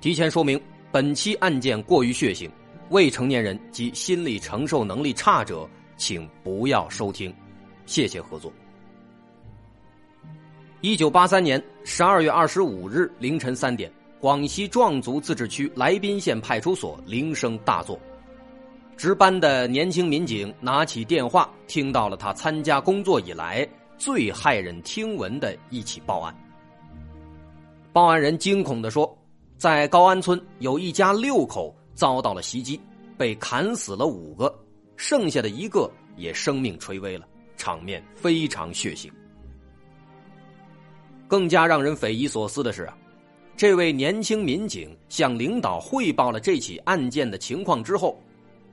提前说明，本期案件过于血腥，未成年人及心理承受能力差者请不要收听，谢谢合作。一九八三年十二月二十五日凌晨三点，广西壮族自治区来宾县派出所铃声大作，值班的年轻民警拿起电话，听到了他参加工作以来最骇人听闻的一起报案。报案人惊恐的说。在高安村有一家六口遭到了袭击，被砍死了五个，剩下的一个也生命垂危了，场面非常血腥。更加让人匪夷所思的是啊，这位年轻民警向领导汇报了这起案件的情况之后，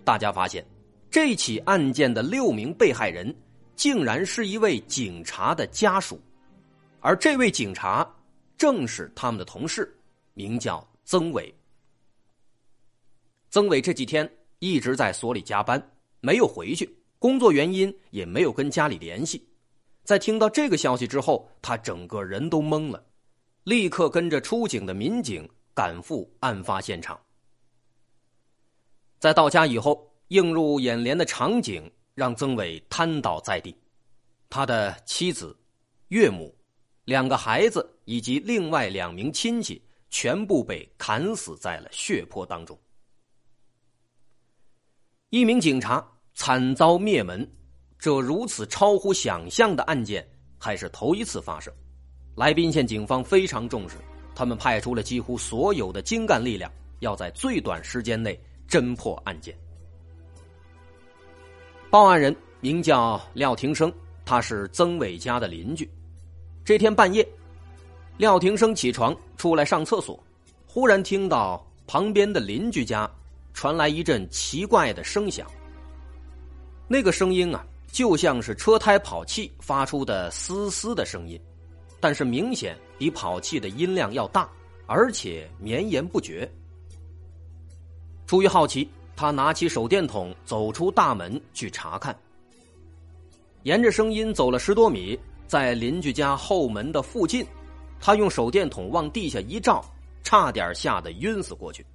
大家发现这起案件的六名被害人竟然是一位警察的家属，而这位警察正是他们的同事。名叫曾伟。曾伟这几天一直在所里加班，没有回去，工作原因也没有跟家里联系。在听到这个消息之后，他整个人都懵了，立刻跟着出警的民警赶赴案发现场。在到家以后，映入眼帘的场景让曾伟瘫倒在地，他的妻子、岳母、两个孩子以及另外两名亲戚。全部被砍死在了血泊当中。一名警察惨遭灭门，这如此超乎想象的案件还是头一次发生。来宾县警方非常重视，他们派出了几乎所有的精干力量，要在最短时间内侦破案件。报案人名叫廖廷生，他是曾伟家的邻居。这天半夜。廖廷生起床出来上厕所，忽然听到旁边的邻居家传来一阵奇怪的声响。那个声音啊，就像是车胎跑气发出的嘶嘶的声音，但是明显比跑气的音量要大，而且绵延不绝。出于好奇，他拿起手电筒走出大门去查看。沿着声音走了十多米，在邻居家后门的附近。他用手电筒往地下一照，差点吓得晕死过去。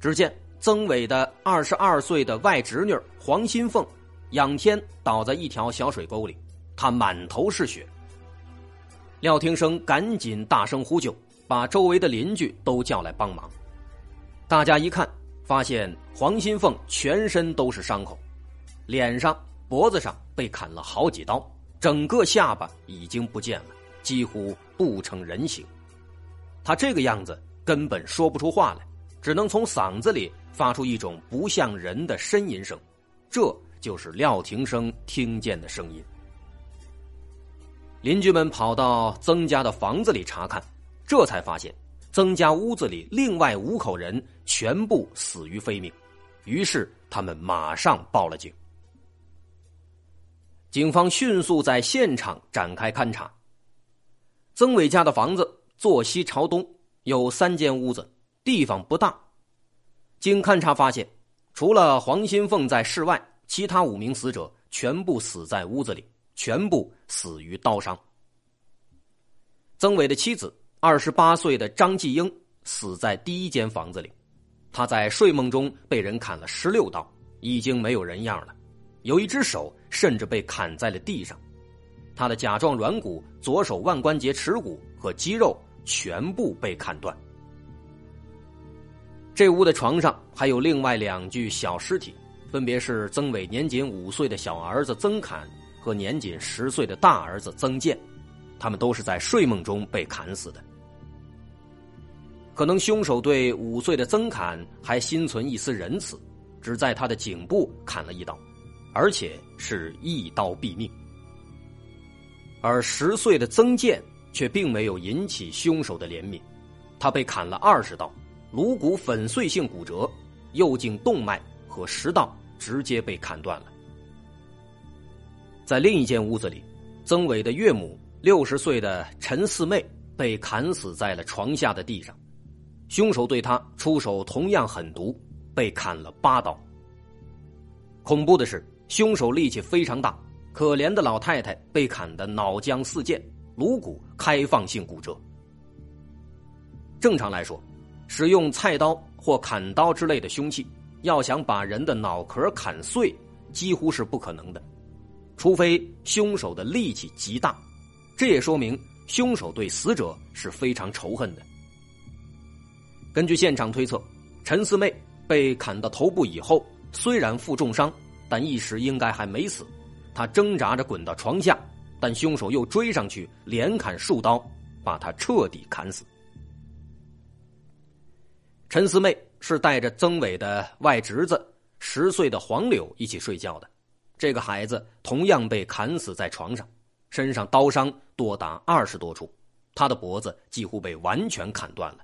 只见曾伟的二十二岁的外侄女黄新凤仰天倒在一条小水沟里，她满头是血。廖廷生赶紧大声呼救，把周围的邻居都叫来帮忙。大家一看，发现黄新凤全身都是伤口，脸上、脖子上被砍了好几刀，整个下巴已经不见了。几乎不成人形，他这个样子根本说不出话来，只能从嗓子里发出一种不像人的呻吟声，这就是廖廷生听见的声音。邻居们跑到曾家的房子里查看，这才发现曾家屋子里另外五口人全部死于非命，于是他们马上报了警。警方迅速在现场展开勘查。曾伟家的房子坐西朝东，有三间屋子，地方不大。经勘查发现，除了黄新凤在室外，其他五名死者全部死在屋子里，全部死于刀伤。曾伟的妻子二十八岁的张继英死在第一间房子里，她在睡梦中被人砍了十六刀，已经没有人样了，有一只手甚至被砍在了地上。他的甲状软骨、左手腕关节、耻骨和肌肉全部被砍断。这屋的床上还有另外两具小尸体，分别是曾伟年仅五岁的小儿子曾侃和年仅十岁的大儿子曾健，他们都是在睡梦中被砍死的。可能凶手对五岁的曾侃还心存一丝仁慈，只在他的颈部砍了一刀，而且是一刀毙命。而十岁的曾健却并没有引起凶手的怜悯，他被砍了二十刀，颅骨粉碎性骨折，右颈动脉和食道直接被砍断了。在另一间屋子里，曾伟的岳母六十岁的陈四妹被砍死在了床下的地上，凶手对他出手同样狠毒，被砍了八刀。恐怖的是，凶手力气非常大。可怜的老太太被砍得脑浆四溅，颅骨开放性骨折。正常来说，使用菜刀或砍刀之类的凶器，要想把人的脑壳砍碎，几乎是不可能的，除非凶手的力气极大。这也说明凶手对死者是非常仇恨的。根据现场推测，陈四妹被砍到头部以后，虽然负重伤，但一时应该还没死。他挣扎着滚到床下，但凶手又追上去，连砍数刀，把他彻底砍死。陈四妹是带着曾伟的外侄子十岁的黄柳一起睡觉的，这个孩子同样被砍死在床上，身上刀伤多达二十多处，他的脖子几乎被完全砍断了。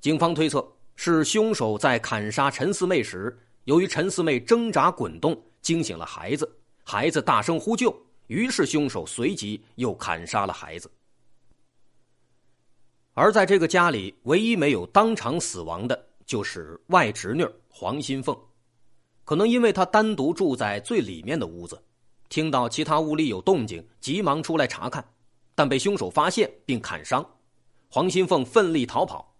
警方推测是凶手在砍杀陈四妹时。由于陈四妹挣扎滚动，惊醒了孩子，孩子大声呼救，于是凶手随即又砍杀了孩子。而在这个家里，唯一没有当场死亡的就是外侄女黄新凤，可能因为她单独住在最里面的屋子，听到其他屋里有动静，急忙出来查看，但被凶手发现并砍伤，黄新凤奋力逃跑。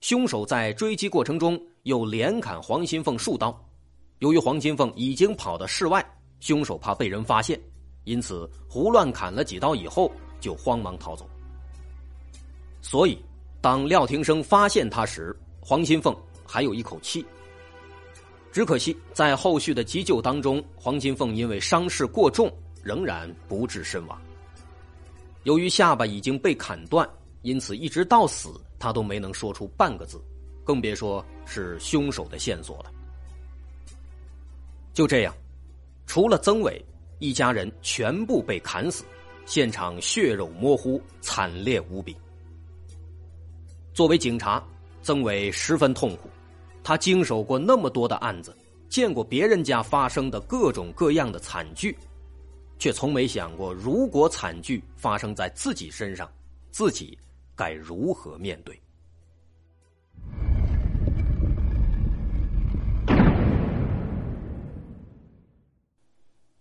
凶手在追击过程中又连砍黄金凤数刀，由于黄金凤已经跑到室外，凶手怕被人发现，因此胡乱砍了几刀以后就慌忙逃走。所以，当廖廷生发现他时，黄金凤还有一口气。只可惜，在后续的急救当中，黄金凤因为伤势过重，仍然不治身亡。由于下巴已经被砍断，因此一直到死。他都没能说出半个字，更别说是凶手的线索了。就这样，除了曾伟，一家人全部被砍死，现场血肉模糊，惨烈无比。作为警察，曾伟十分痛苦。他经手过那么多的案子，见过别人家发生的各种各样的惨剧，却从没想过，如果惨剧发生在自己身上，自己。该如何面对？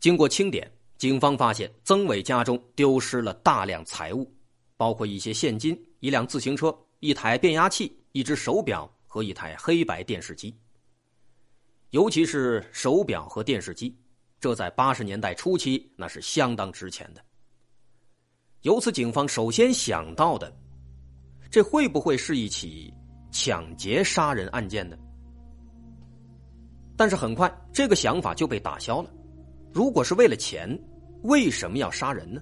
经过清点，警方发现曾伟家中丢失了大量财物，包括一些现金、一辆自行车、一台变压器、一只手表和一台黑白电视机。尤其是手表和电视机，这在八十年代初期那是相当值钱的。由此，警方首先想到的。这会不会是一起抢劫杀人案件呢？但是很快，这个想法就被打消了。如果是为了钱，为什么要杀人呢？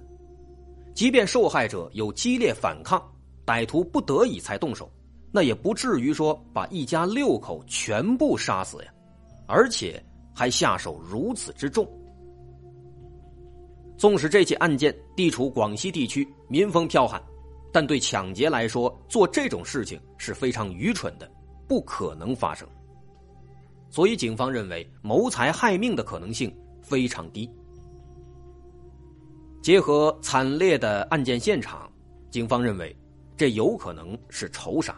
即便受害者有激烈反抗，歹徒不得已才动手，那也不至于说把一家六口全部杀死呀，而且还下手如此之重。纵使这起案件地处广西地区，民风彪悍。但对抢劫来说，做这种事情是非常愚蠢的，不可能发生。所以，警方认为谋财害命的可能性非常低。结合惨烈的案件现场，警方认为这有可能是仇杀。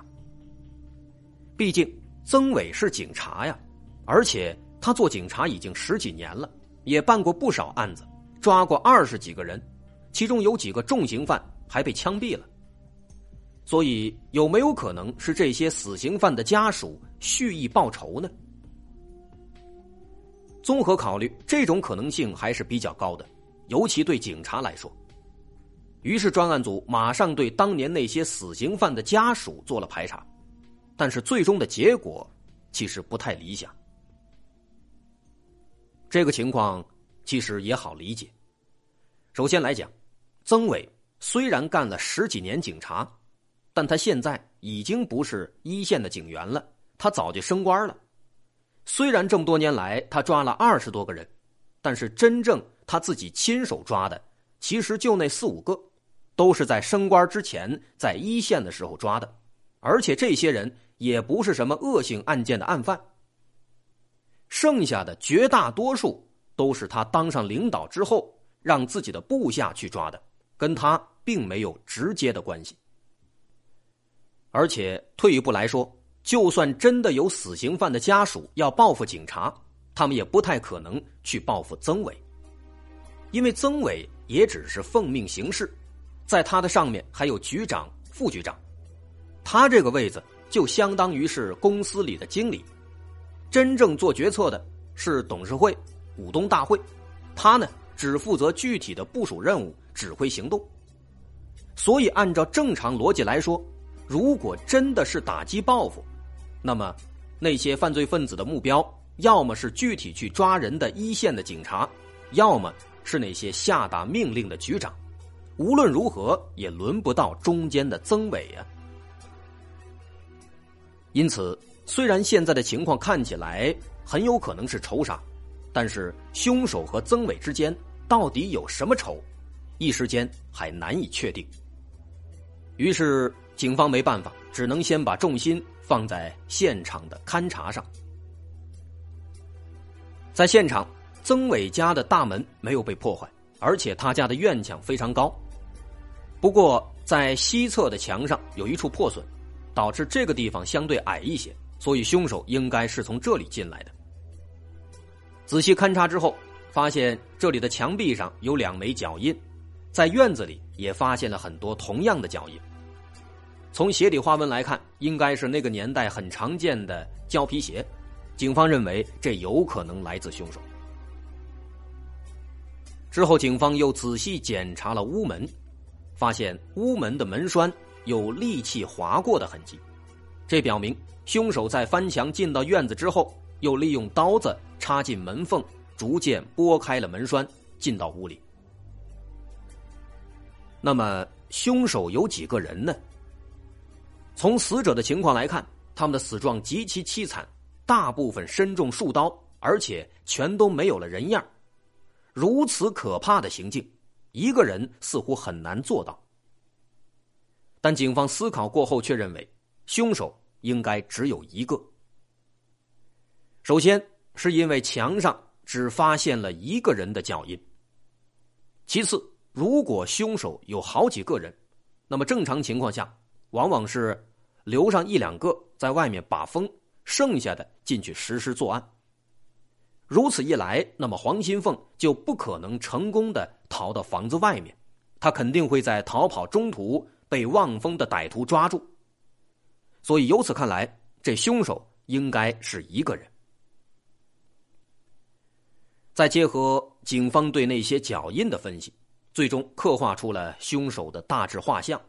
毕竟，曾伟是警察呀，而且他做警察已经十几年了，也办过不少案子，抓过二十几个人，其中有几个重刑犯还被枪毙了。所以，有没有可能是这些死刑犯的家属蓄意报仇呢？综合考虑，这种可能性还是比较高的，尤其对警察来说。于是专案组马上对当年那些死刑犯的家属做了排查，但是最终的结果其实不太理想。这个情况其实也好理解。首先来讲，曾伟虽然干了十几年警察。但他现在已经不是一线的警员了，他早就升官了。虽然这么多年来他抓了二十多个人，但是真正他自己亲手抓的，其实就那四五个，都是在升官之前在一线的时候抓的，而且这些人也不是什么恶性案件的案犯。剩下的绝大多数都是他当上领导之后让自己的部下去抓的，跟他并没有直接的关系。而且退一步来说，就算真的有死刑犯的家属要报复警察，他们也不太可能去报复曾伟，因为曾伟也只是奉命行事，在他的上面还有局长、副局长，他这个位子就相当于是公司里的经理，真正做决策的是董事会、股东大会，他呢只负责具体的部署任务、指挥行动，所以按照正常逻辑来说。如果真的是打击报复，那么那些犯罪分子的目标，要么是具体去抓人的一线的警察，要么是那些下达命令的局长。无论如何，也轮不到中间的曾伟啊。因此，虽然现在的情况看起来很有可能是仇杀，但是凶手和曾伟之间到底有什么仇，一时间还难以确定。于是。警方没办法，只能先把重心放在现场的勘查上。在现场，曾伟家的大门没有被破坏，而且他家的院墙非常高。不过，在西侧的墙上有一处破损，导致这个地方相对矮一些，所以凶手应该是从这里进来的。仔细勘查之后，发现这里的墙壁上有两枚脚印，在院子里也发现了很多同样的脚印。从鞋底花纹来看，应该是那个年代很常见的胶皮鞋。警方认为这有可能来自凶手。之后，警方又仔细检查了屋门，发现屋门的门栓有利器划过的痕迹，这表明凶手在翻墙进到院子之后，又利用刀子插进门缝，逐渐拨开了门栓，进到屋里。那么，凶手有几个人呢？从死者的情况来看，他们的死状极其凄惨，大部分身中数刀，而且全都没有了人样。如此可怕的行径，一个人似乎很难做到。但警方思考过后却认为，凶手应该只有一个。首先，是因为墙上只发现了一个人的脚印。其次，如果凶手有好几个人，那么正常情况下往往是。留上一两个在外面把风，剩下的进去实施作案。如此一来，那么黄新凤就不可能成功的逃到房子外面，他肯定会在逃跑中途被望风的歹徒抓住。所以，由此看来，这凶手应该是一个人。再结合警方对那些脚印的分析，最终刻画出了凶手的大致画像。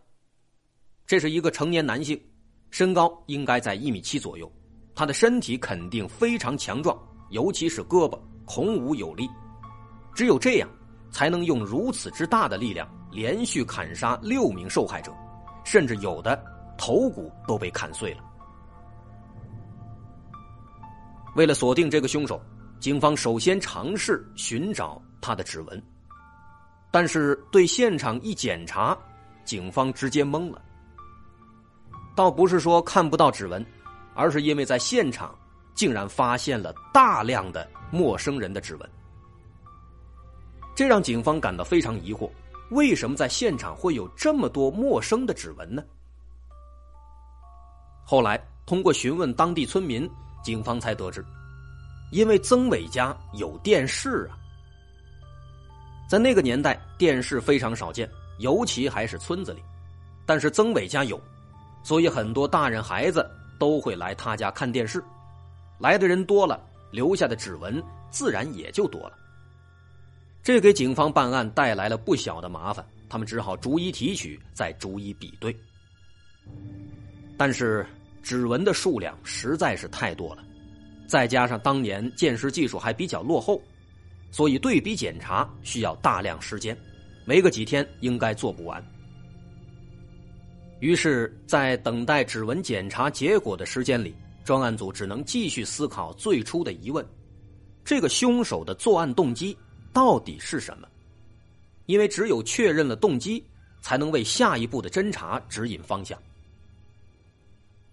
这是一个成年男性。身高应该在一米七左右，他的身体肯定非常强壮，尤其是胳膊，孔武有力。只有这样，才能用如此之大的力量连续砍杀六名受害者，甚至有的头骨都被砍碎了。为了锁定这个凶手，警方首先尝试寻找他的指纹，但是对现场一检查，警方直接懵了。倒不是说看不到指纹，而是因为在现场竟然发现了大量的陌生人的指纹，这让警方感到非常疑惑：为什么在现场会有这么多陌生的指纹呢？后来通过询问当地村民，警方才得知，因为曾伟家有电视啊，在那个年代电视非常少见，尤其还是村子里，但是曾伟家有。所以，很多大人、孩子都会来他家看电视，来的人多了，留下的指纹自然也就多了。这给警方办案带来了不小的麻烦，他们只好逐一提取，再逐一比对。但是，指纹的数量实在是太多了，再加上当年鉴识技术还比较落后，所以对比检查需要大量时间，没个几天应该做不完。于是，在等待指纹检查结果的时间里，专案组只能继续思考最初的疑问：这个凶手的作案动机到底是什么？因为只有确认了动机，才能为下一步的侦查指引方向。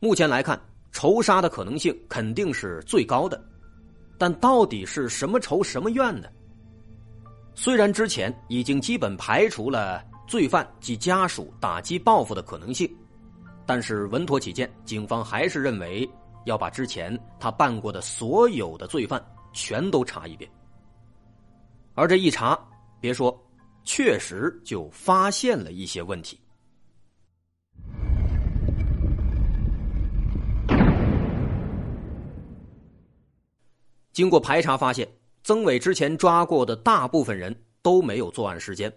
目前来看，仇杀的可能性肯定是最高的，但到底是什么仇、什么怨呢？虽然之前已经基本排除了。罪犯及家属打击报复的可能性，但是稳妥起见，警方还是认为要把之前他办过的所有的罪犯全都查一遍。而这一查，别说，确实就发现了一些问题。经过排查，发现曾伟之前抓过的大部分人都没有作案时间。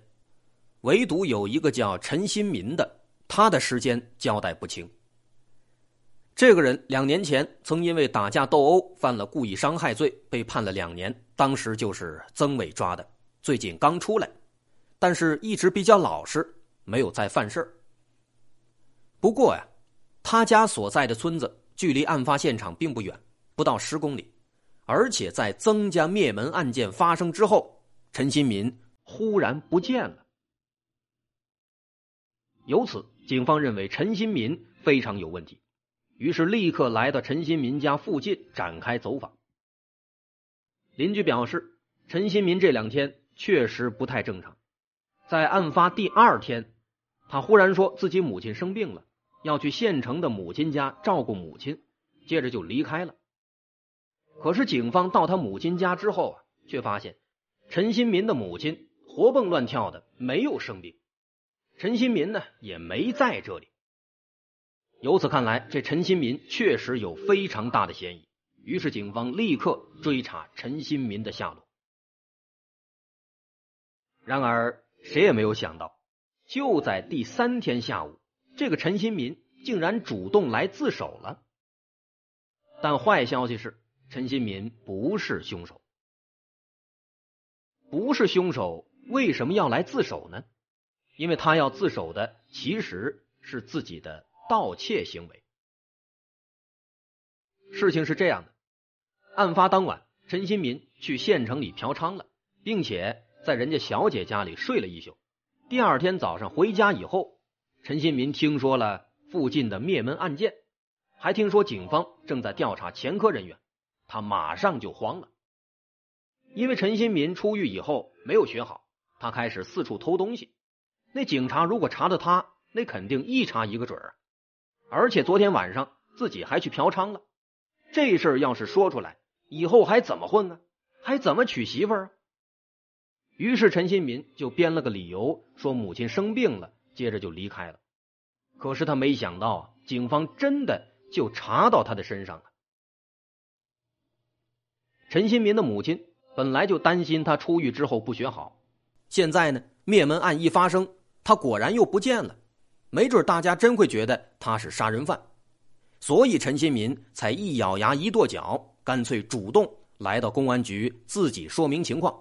唯独有一个叫陈新民的，他的时间交代不清。这个人两年前曾因为打架斗殴犯了故意伤害罪，被判了两年。当时就是曾伟抓的，最近刚出来，但是一直比较老实，没有再犯事不过呀，他家所在的村子距离案发现场并不远，不到十公里，而且在曾家灭门案件发生之后，陈新民忽然不见了。由此，警方认为陈新民非常有问题，于是立刻来到陈新民家附近展开走访。邻居表示，陈新民这两天确实不太正常。在案发第二天，他忽然说自己母亲生病了，要去县城的母亲家照顾母亲，接着就离开了。可是，警方到他母亲家之后啊，却发现陈新民的母亲活蹦乱跳的，没有生病。陈新民呢也没在这里，由此看来，这陈新民确实有非常大的嫌疑。于是警方立刻追查陈新民的下落。然而谁也没有想到，就在第三天下午，这个陈新民竟然主动来自首了。但坏消息是，陈新民不是凶手。不是凶手，为什么要来自首呢？因为他要自首的其实是自己的盗窃行为。事情是这样的，案发当晚，陈新民去县城里嫖娼了，并且在人家小姐家里睡了一宿。第二天早上回家以后，陈新民听说了附近的灭门案件，还听说警方正在调查前科人员，他马上就慌了。因为陈新民出狱以后没有学好，他开始四处偷东西。那警察如果查到他，那肯定一查一个准儿。而且昨天晚上自己还去嫖娼了，这事儿要是说出来，以后还怎么混呢？还怎么娶媳妇儿？于是陈新民就编了个理由，说母亲生病了，接着就离开了。可是他没想到，警方真的就查到他的身上了。陈新民的母亲本来就担心他出狱之后不学好，现在呢，灭门案一发生。他果然又不见了，没准大家真会觉得他是杀人犯，所以陈新民才一咬牙一跺脚，干脆主动来到公安局自己说明情况，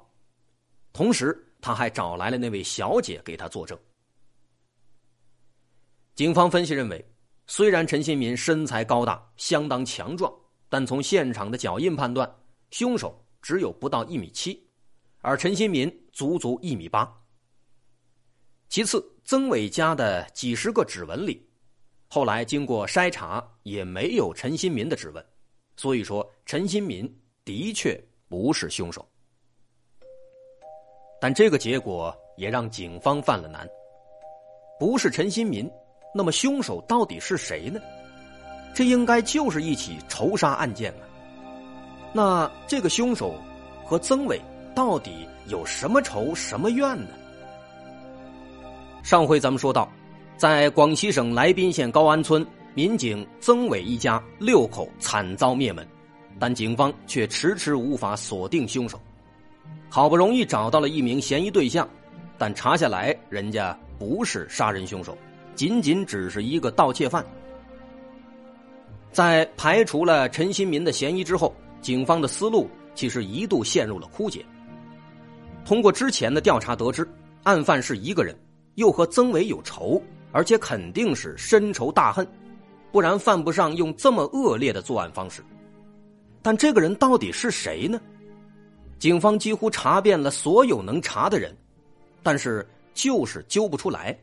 同时他还找来了那位小姐给他作证。警方分析认为，虽然陈新民身材高大，相当强壮，但从现场的脚印判断，凶手只有不到一米七，而陈新民足足一米八。其次，曾伟家的几十个指纹里，后来经过筛查也没有陈新民的指纹，所以说陈新民的确不是凶手。但这个结果也让警方犯了难：不是陈新民，那么凶手到底是谁呢？这应该就是一起仇杀案件啊！那这个凶手和曾伟到底有什么仇、什么怨呢？上回咱们说到，在广西省来宾县高安村，民警曾伟一家六口惨遭灭门，但警方却迟迟无法锁定凶手。好不容易找到了一名嫌疑对象，但查下来人家不是杀人凶手，仅仅只是一个盗窃犯。在排除了陈新民的嫌疑之后，警方的思路其实一度陷入了枯竭。通过之前的调查得知，案犯是一个人。又和曾伟有仇，而且肯定是深仇大恨，不然犯不上用这么恶劣的作案方式。但这个人到底是谁呢？警方几乎查遍了所有能查的人，但是就是揪不出来。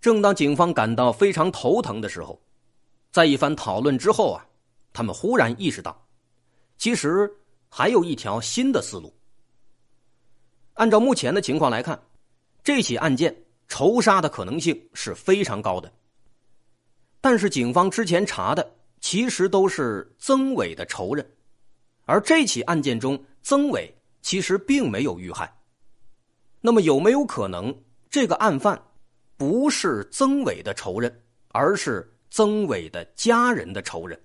正当警方感到非常头疼的时候，在一番讨论之后啊，他们忽然意识到，其实还有一条新的思路。按照目前的情况来看，这起案件仇杀的可能性是非常高的。但是警方之前查的其实都是曾伟的仇人，而这起案件中，曾伟其实并没有遇害。那么有没有可能这个案犯不是曾伟的仇人，而是曾伟的家人的仇人？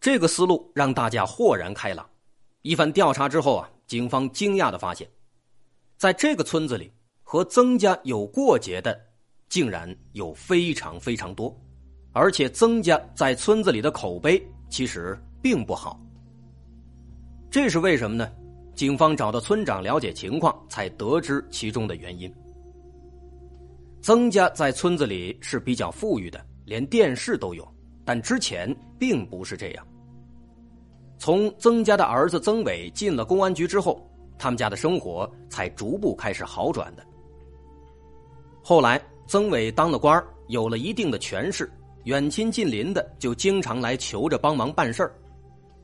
这个思路让大家豁然开朗。一番调查之后啊。警方惊讶的发现，在这个村子里，和曾家有过节的竟然有非常非常多，而且曾家在村子里的口碑其实并不好。这是为什么呢？警方找到村长了解情况，才得知其中的原因。曾家在村子里是比较富裕的，连电视都有，但之前并不是这样。从曾家的儿子曾伟进了公安局之后，他们家的生活才逐步开始好转的。后来，曾伟当了官有了一定的权势，远亲近邻的就经常来求着帮忙办事儿，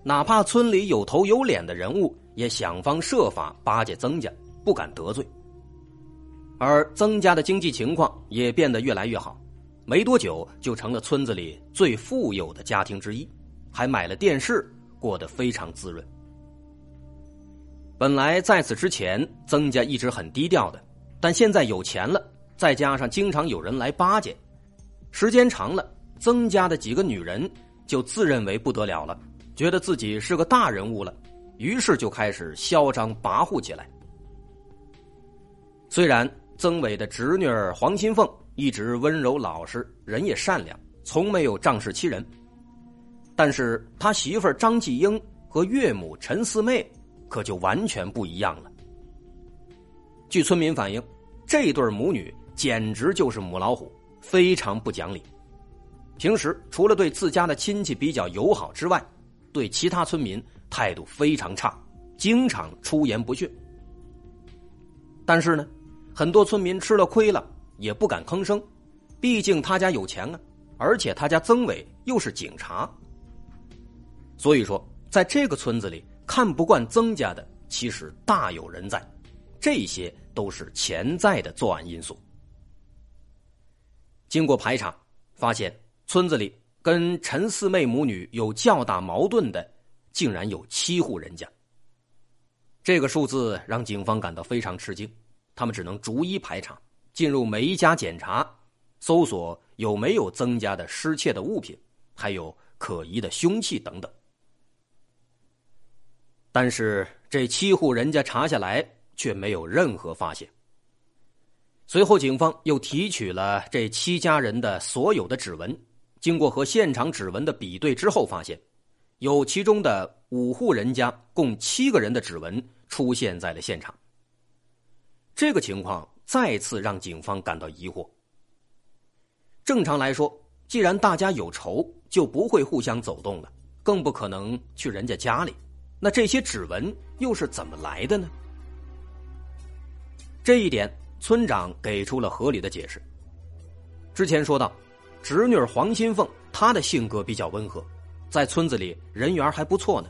哪怕村里有头有脸的人物，也想方设法巴结曾家，不敢得罪。而曾家的经济情况也变得越来越好，没多久就成了村子里最富有的家庭之一，还买了电视。过得非常滋润。本来在此之前，曾家一直很低调的，但现在有钱了，再加上经常有人来巴结，时间长了，曾家的几个女人就自认为不得了了，觉得自己是个大人物了，于是就开始嚣张跋扈起来。虽然曾伟的侄女儿黄金凤一直温柔老实，人也善良，从没有仗势欺人。但是他媳妇儿张继英和岳母陈四妹，可就完全不一样了。据村民反映，这对母女简直就是母老虎，非常不讲理。平时除了对自家的亲戚比较友好之外，对其他村民态度非常差，经常出言不逊。但是呢，很多村民吃了亏了也不敢吭声，毕竟他家有钱啊，而且他家曾伟又是警察。所以说，在这个村子里，看不惯曾家的其实大有人在，这些都是潜在的作案因素。经过排查，发现村子里跟陈四妹母女有较大矛盾的，竟然有七户人家。这个数字让警方感到非常吃惊，他们只能逐一排查，进入每一家检查，搜索有没有曾家的失窃的物品，还有可疑的凶器等等。但是这七户人家查下来却没有任何发现。随后，警方又提取了这七家人的所有的指纹，经过和现场指纹的比对之后，发现有其中的五户人家共七个人的指纹出现在了现场。这个情况再次让警方感到疑惑。正常来说，既然大家有仇，就不会互相走动了，更不可能去人家家里。那这些指纹又是怎么来的呢？这一点，村长给出了合理的解释。之前说到，侄女黄新凤，她的性格比较温和，在村子里人缘还不错呢。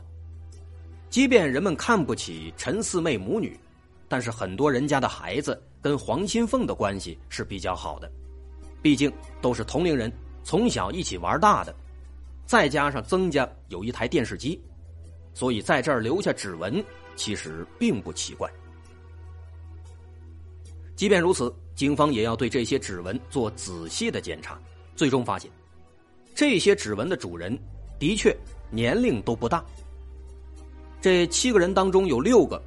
即便人们看不起陈四妹母女，但是很多人家的孩子跟黄新凤的关系是比较好的，毕竟都是同龄人，从小一起玩大的，再加上曾家有一台电视机。所以，在这儿留下指纹其实并不奇怪。即便如此，警方也要对这些指纹做仔细的检查。最终发现，这些指纹的主人的确年龄都不大。这七个人当中有六个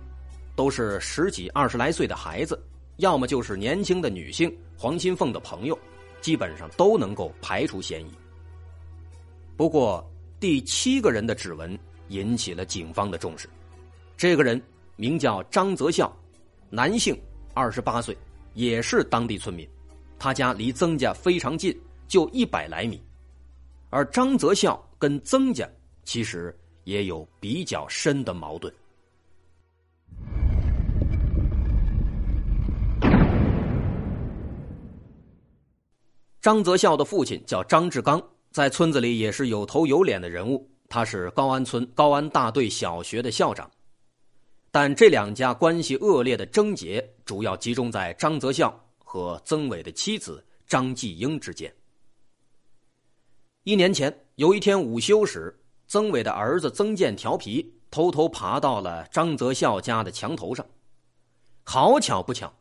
都是十几、二十来岁的孩子，要么就是年轻的女性黄金凤的朋友，基本上都能够排除嫌疑。不过，第七个人的指纹。引起了警方的重视。这个人名叫张泽孝，男性，二十八岁，也是当地村民。他家离曾家非常近，就一百来米。而张泽孝跟曾家其实也有比较深的矛盾。张泽孝的父亲叫张志刚，在村子里也是有头有脸的人物。他是高安村高安大队小学的校长，但这两家关系恶劣的症结主要集中在张泽孝和曾伟的妻子张继英之间。一年前，有一天午休时，曾伟的儿子曾健调皮，偷偷爬到了张泽孝家的墙头上。好巧不巧，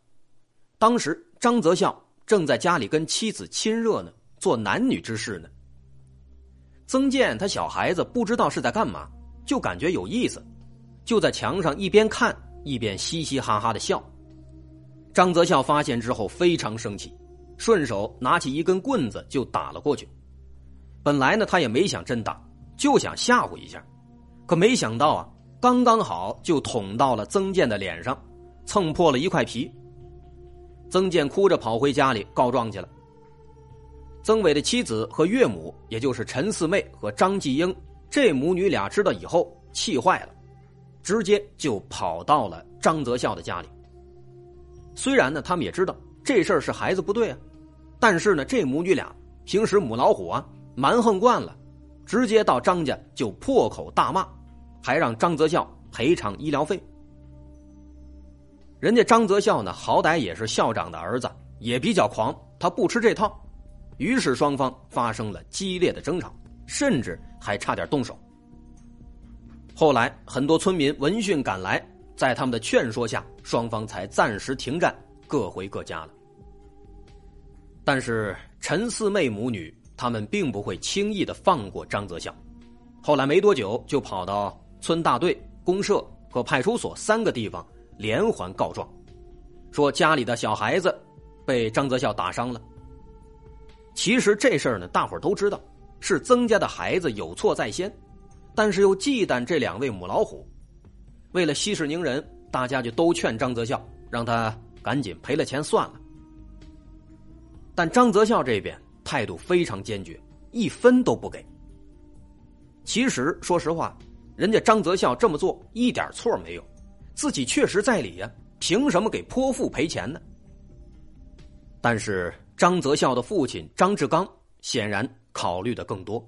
当时张泽孝正在家里跟妻子亲热呢，做男女之事呢。曾健他小孩子不知道是在干嘛，就感觉有意思，就在墙上一边看一边嘻嘻哈哈的笑。张泽孝发现之后非常生气，顺手拿起一根棍子就打了过去。本来呢他也没想真打，就想吓唬一下，可没想到啊，刚刚好就捅到了曾健的脸上，蹭破了一块皮。曾健哭着跑回家里告状去了。曾伟的妻子和岳母，也就是陈四妹和张继英，这母女俩知道以后气坏了，直接就跑到了张泽孝的家里。虽然呢，他们也知道这事儿是孩子不对啊，但是呢，这母女俩平时母老虎啊，蛮横惯了，直接到张家就破口大骂，还让张泽孝赔偿医疗费。人家张泽孝呢，好歹也是校长的儿子，也比较狂，他不吃这套。于是双方发生了激烈的争吵，甚至还差点动手。后来很多村民闻讯赶来，在他们的劝说下，双方才暂时停战，各回各家了。但是陈四妹母女，他们并不会轻易的放过张泽孝。后来没多久，就跑到村大队、公社和派出所三个地方连环告状，说家里的小孩子被张泽孝打伤了。其实这事儿呢，大伙儿都知道，是曾家的孩子有错在先，但是又忌惮这两位母老虎，为了息事宁人，大家就都劝张泽孝，让他赶紧赔了钱算了。但张泽孝这边态度非常坚决，一分都不给。其实说实话，人家张泽孝这么做一点错没有，自己确实在理呀，凭什么给泼妇赔钱呢？但是。张泽孝的父亲张志刚显然考虑的更多。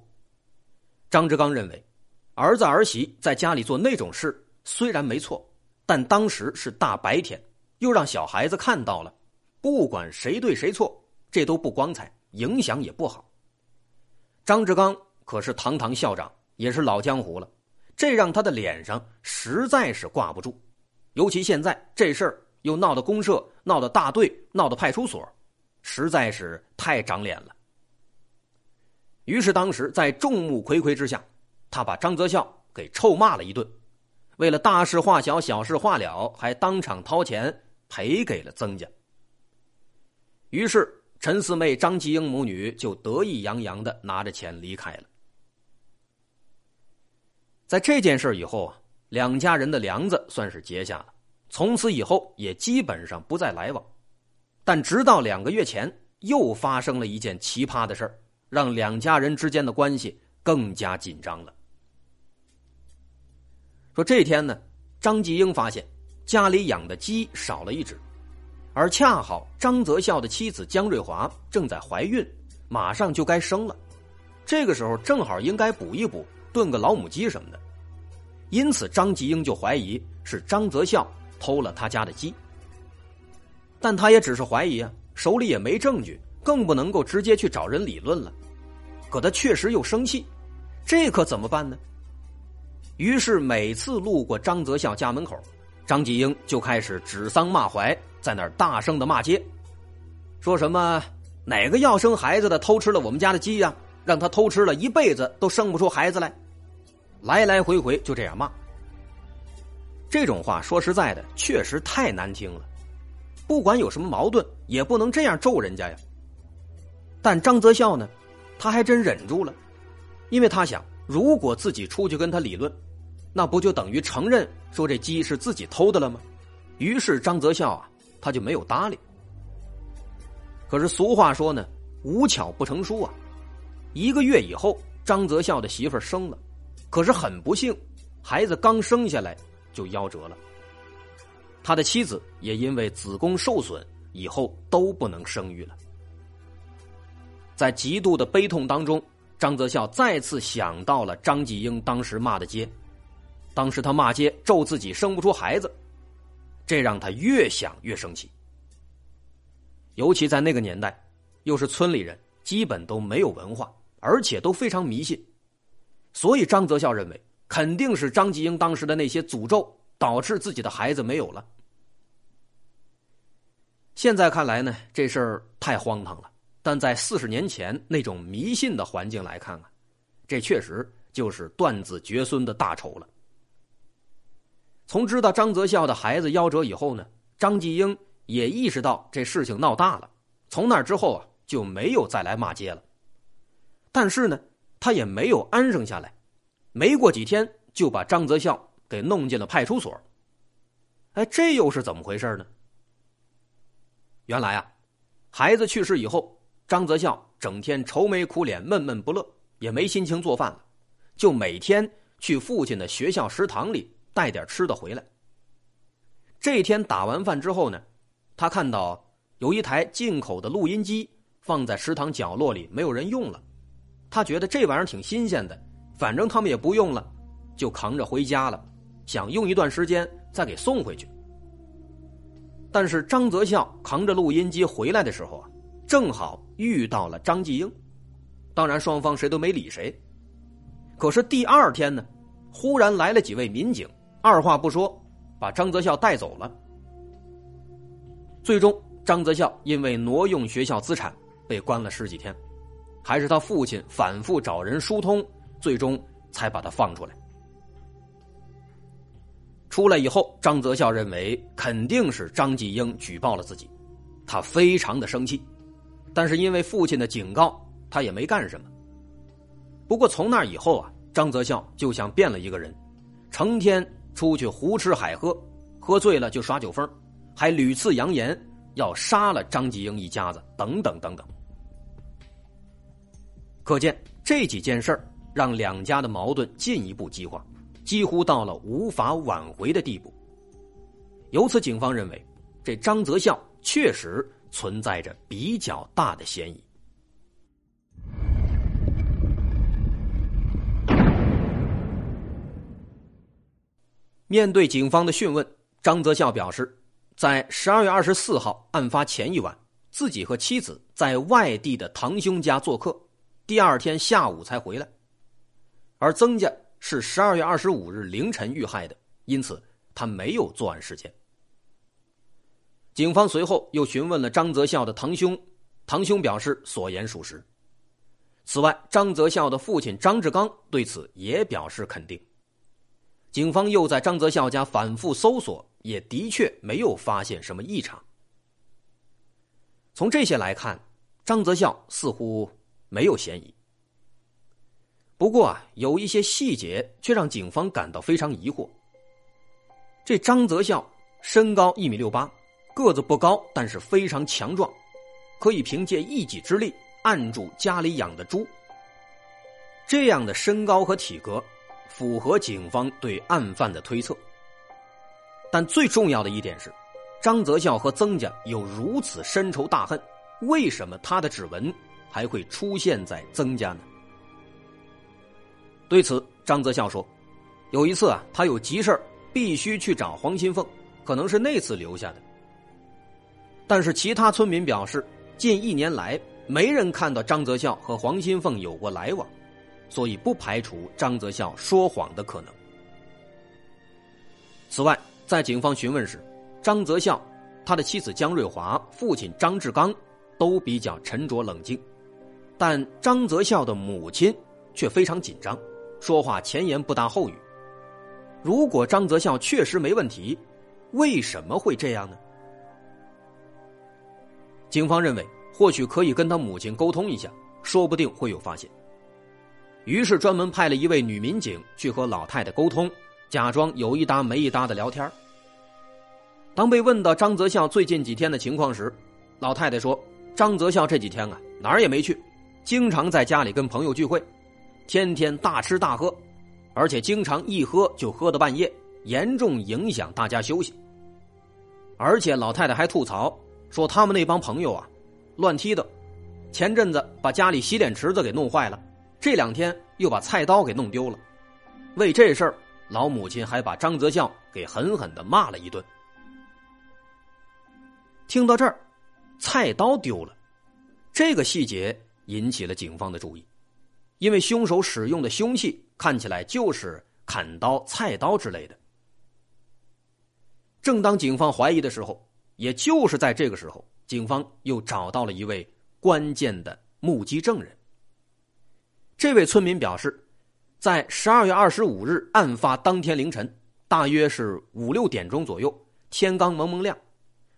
张志刚认为，儿子儿媳在家里做那种事虽然没错，但当时是大白天，又让小孩子看到了，不管谁对谁错，这都不光彩，影响也不好。张志刚可是堂堂校长，也是老江湖了，这让他的脸上实在是挂不住。尤其现在这事儿又闹到公社，闹到大队，闹到派出所。实在是太长脸了。于是，当时在众目睽睽之下，他把张泽孝给臭骂了一顿，为了大事化小、小事化了，还当场掏钱赔给了曾家。于是，陈四妹、张继英母女就得意洋洋的拿着钱离开了。在这件事以后啊，两家人的梁子算是结下了，从此以后也基本上不再来往。但直到两个月前，又发生了一件奇葩的事让两家人之间的关系更加紧张了。说这天呢，张继英发现家里养的鸡少了一只，而恰好张泽孝的妻子江瑞华正在怀孕，马上就该生了，这个时候正好应该补一补，炖个老母鸡什么的，因此张继英就怀疑是张泽孝偷了他家的鸡。但他也只是怀疑啊，手里也没证据，更不能够直接去找人理论了。可他确实又生气，这可怎么办呢？于是每次路过张泽孝家门口，张继英就开始指桑骂槐，在那儿大声的骂街，说什么哪个要生孩子的偷吃了我们家的鸡呀，让他偷吃了一辈子都生不出孩子来，来来回回就这样骂。这种话说实在的，确实太难听了。不管有什么矛盾，也不能这样咒人家呀。但张泽孝呢，他还真忍住了，因为他想，如果自己出去跟他理论，那不就等于承认说这鸡是自己偷的了吗？于是张泽孝啊，他就没有搭理。可是俗话说呢，无巧不成书啊，一个月以后，张泽孝的媳妇生了，可是很不幸，孩子刚生下来就夭折了。他的妻子也因为子宫受损，以后都不能生育了。在极度的悲痛当中，张泽孝再次想到了张继英当时骂的街。当时他骂街，咒自己生不出孩子，这让他越想越生气。尤其在那个年代，又是村里人，基本都没有文化，而且都非常迷信，所以张泽孝认为，肯定是张继英当时的那些诅咒导致自己的孩子没有了。现在看来呢，这事儿太荒唐了。但在四十年前那种迷信的环境来看啊，这确实就是断子绝孙的大仇了。从知道张泽孝的孩子夭折以后呢，张继英也意识到这事情闹大了。从那之后啊，就没有再来骂街了。但是呢，他也没有安生下来，没过几天就把张泽孝给弄进了派出所。哎，这又是怎么回事呢？原来啊，孩子去世以后，张泽孝整天愁眉苦脸、闷闷不乐，也没心情做饭了，就每天去父亲的学校食堂里带点吃的回来。这天打完饭之后呢，他看到有一台进口的录音机放在食堂角落里，没有人用了。他觉得这玩意儿挺新鲜的，反正他们也不用了，就扛着回家了，想用一段时间再给送回去。但是张泽孝扛着录音机回来的时候啊，正好遇到了张继英，当然双方谁都没理谁。可是第二天呢，忽然来了几位民警，二话不说把张泽孝带走了。最终张泽孝因为挪用学校资产被关了十几天，还是他父亲反复找人疏通，最终才把他放出来。出来以后，张泽孝认为肯定是张继英举报了自己，他非常的生气，但是因为父亲的警告，他也没干什么。不过从那以后啊，张泽孝就像变了一个人，成天出去胡吃海喝，喝醉了就耍酒疯，还屡次扬言要杀了张继英一家子，等等等等。可见这几件事儿让两家的矛盾进一步激化。几乎到了无法挽回的地步。由此，警方认为，这张泽孝确实存在着比较大的嫌疑。面对警方的讯问，张泽孝表示，在十二月二十四号案发前一晚，自己和妻子在外地的堂兄家做客，第二天下午才回来，而曾家。是十二月二十五日凌晨遇害的，因此他没有作案时间。警方随后又询问了张泽孝的堂兄，堂兄表示所言属实。此外，张泽孝的父亲张志刚对此也表示肯定。警方又在张泽孝家反复搜索，也的确没有发现什么异常。从这些来看，张泽孝似乎没有嫌疑。不过啊，有一些细节却让警方感到非常疑惑。这张泽孝身高一米六八，个子不高，但是非常强壮，可以凭借一己之力按住家里养的猪。这样的身高和体格符合警方对案犯的推测。但最重要的一点是，张泽孝和曾家有如此深仇大恨，为什么他的指纹还会出现在曾家呢？对此，张泽孝说：“有一次啊，他有急事必须去找黄新凤，可能是那次留下的。”但是其他村民表示，近一年来没人看到张泽孝和黄新凤有过来往，所以不排除张泽孝说谎的可能。此外，在警方询问时，张泽孝、他的妻子江瑞华、父亲张志刚都比较沉着冷静，但张泽孝的母亲却非常紧张。说话前言不搭后语。如果张泽孝确实没问题，为什么会这样呢？警方认为，或许可以跟他母亲沟通一下，说不定会有发现。于是专门派了一位女民警去和老太太沟通，假装有一搭没一搭的聊天当被问到张泽孝最近几天的情况时，老太太说：“张泽孝这几天啊，哪儿也没去，经常在家里跟朋友聚会。”天天大吃大喝，而且经常一喝就喝到半夜，严重影响大家休息。而且老太太还吐槽说他们那帮朋友啊，乱踢的。前阵子把家里洗脸池子给弄坏了，这两天又把菜刀给弄丢了。为这事儿，老母亲还把张泽孝给狠狠的骂了一顿。听到这儿，菜刀丢了，这个细节引起了警方的注意。因为凶手使用的凶器看起来就是砍刀、菜刀之类的。正当警方怀疑的时候，也就是在这个时候，警方又找到了一位关键的目击证人。这位村民表示，在十二月二十五日案发当天凌晨，大约是五六点钟左右，天刚蒙蒙亮，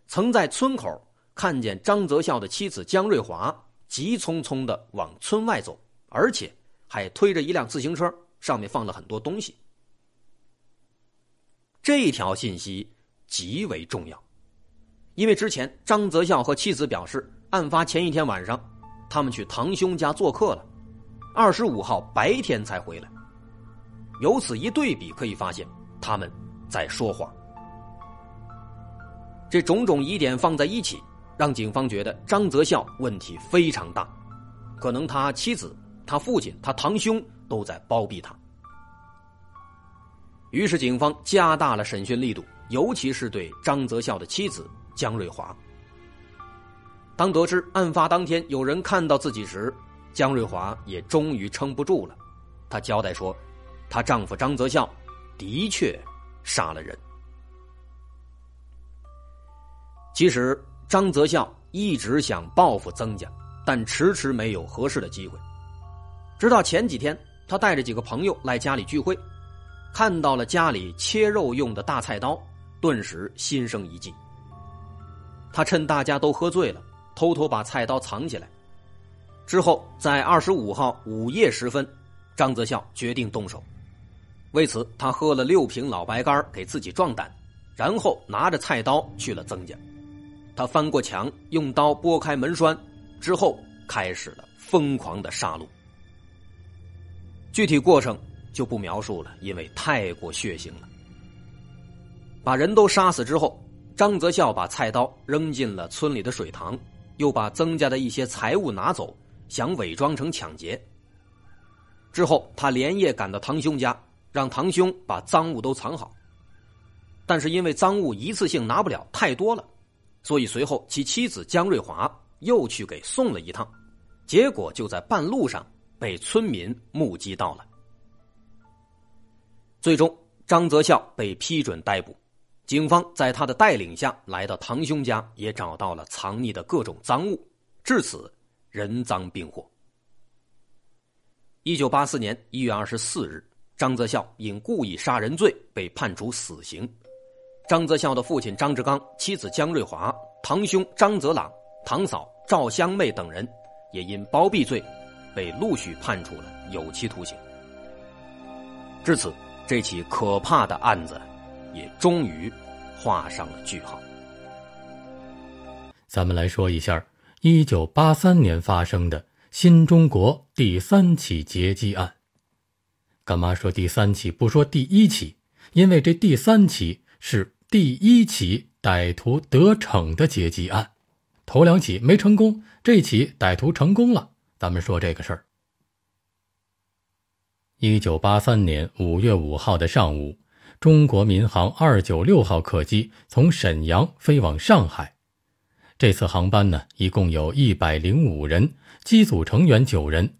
曾在村口看见张泽孝的妻子江瑞华急匆匆的往村外走。而且还推着一辆自行车，上面放了很多东西。这条信息极为重要，因为之前张泽孝和妻子表示，案发前一天晚上，他们去堂兄家做客了，二十五号白天才回来。由此一对比，可以发现他们在说谎。这种种疑点放在一起，让警方觉得张泽孝问题非常大，可能他妻子。他父亲、他堂兄都在包庇他，于是警方加大了审讯力度，尤其是对张泽孝的妻子江瑞华。当得知案发当天有人看到自己时，江瑞华也终于撑不住了。她交代说，她丈夫张泽孝的确杀了人。其实，张泽孝一直想报复曾家，但迟迟没有合适的机会。直到前几天，他带着几个朋友来家里聚会，看到了家里切肉用的大菜刀，顿时心生一计。他趁大家都喝醉了，偷偷把菜刀藏起来。之后，在二十五号午夜时分，张泽孝决定动手。为此，他喝了六瓶老白干给自己壮胆，然后拿着菜刀去了曾家。他翻过墙，用刀拨开门栓，之后开始了疯狂的杀戮。具体过程就不描述了，因为太过血腥了。把人都杀死之后，张泽孝把菜刀扔进了村里的水塘，又把曾家的一些财物拿走，想伪装成抢劫。之后，他连夜赶到堂兄家，让堂兄把赃物都藏好。但是因为赃物一次性拿不了太多了，所以随后其妻子江瑞华又去给送了一趟，结果就在半路上。被村民目击到了，最终张泽孝被批准逮捕。警方在他的带领下来到堂兄家，也找到了藏匿的各种赃物，至此人赃并获。一九八四年一月二十四日，张泽孝因故意杀人罪被判处死刑。张泽孝的父亲张志刚、妻子江瑞华、堂兄张泽朗、堂嫂赵香妹等人也因包庇罪。被陆续判处了有期徒刑。至此，这起可怕的案子也终于画上了句号。咱们来说一下，一九八三年发生的新中国第三起劫机案。干嘛说第三起？不说第一起，因为这第三起是第一起歹徒得逞的劫机案。头两起没成功，这起歹徒成功了。咱们说这个事儿。一九八三年五月五号的上午，中国民航二九六号客机从沈阳飞往上海。这次航班呢，一共有一百零五人，机组成员九人：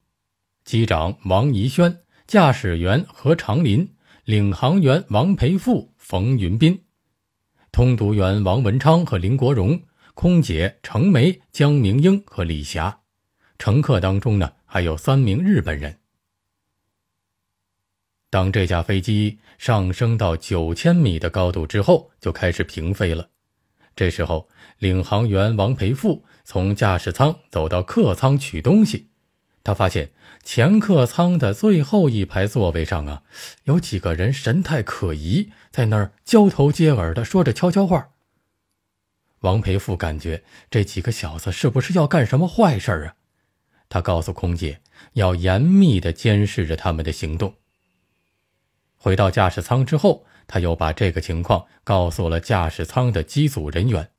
机长王宜轩，驾驶员何长林，领航员王培富、冯云斌，通读员王文昌和林国荣，空姐程梅、江明英和李霞。乘客当中呢，还有三名日本人。当这架飞机上升到九千米的高度之后，就开始平飞了。这时候，领航员王培富从驾驶舱走到客舱取东西，他发现前客舱的最后一排座位上啊，有几个人神态可疑，在那儿交头接耳的说着悄悄话。王培富感觉这几个小子是不是要干什么坏事儿啊？他告诉空姐要严密的监视着他们的行动。回到驾驶舱之后，他又把这个情况告诉了驾驶舱的机组人员。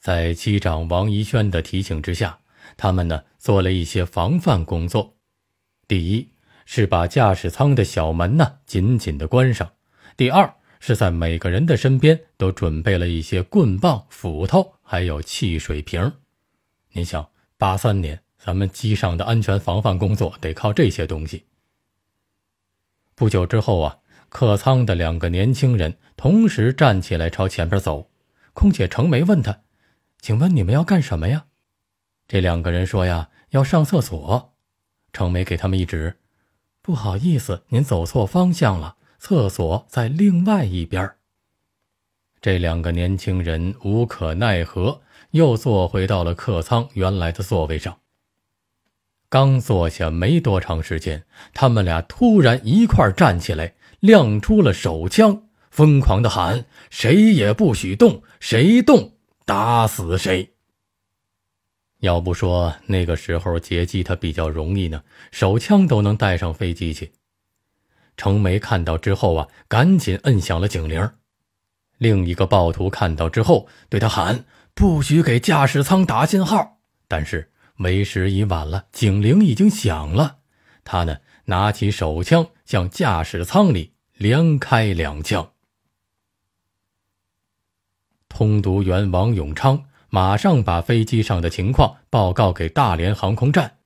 在机长王怡轩的提醒之下，他们呢做了一些防范工作。第一是把驾驶舱的小门呢紧紧的关上；第二是在每个人的身边都准备了一些棍棒、斧头，还有汽水瓶。您想，八三年。咱们机上的安全防范工作得靠这些东西。不久之后啊，客舱的两个年轻人同时站起来朝前边走，空姐程梅问他：“请问你们要干什么呀？”这两个人说：“呀，要上厕所。”程梅给他们一指：“不好意思，您走错方向了，厕所在另外一边。”这两个年轻人无可奈何，又坐回到了客舱原来的座位上。刚坐下没多长时间，他们俩突然一块站起来，亮出了手枪，疯狂地喊：“谁也不许动，谁动打死谁！”要不说那个时候劫机他比较容易呢，手枪都能带上飞机去。程梅看到之后啊，赶紧摁响了警铃。另一个暴徒看到之后，对他喊：“不许给驾驶舱打信号！”但是。为时已晚了，警铃已经响了。他呢，拿起手枪向驾驶舱里连开两枪。通读员王永昌马上把飞机上的情况报告给大连航空站，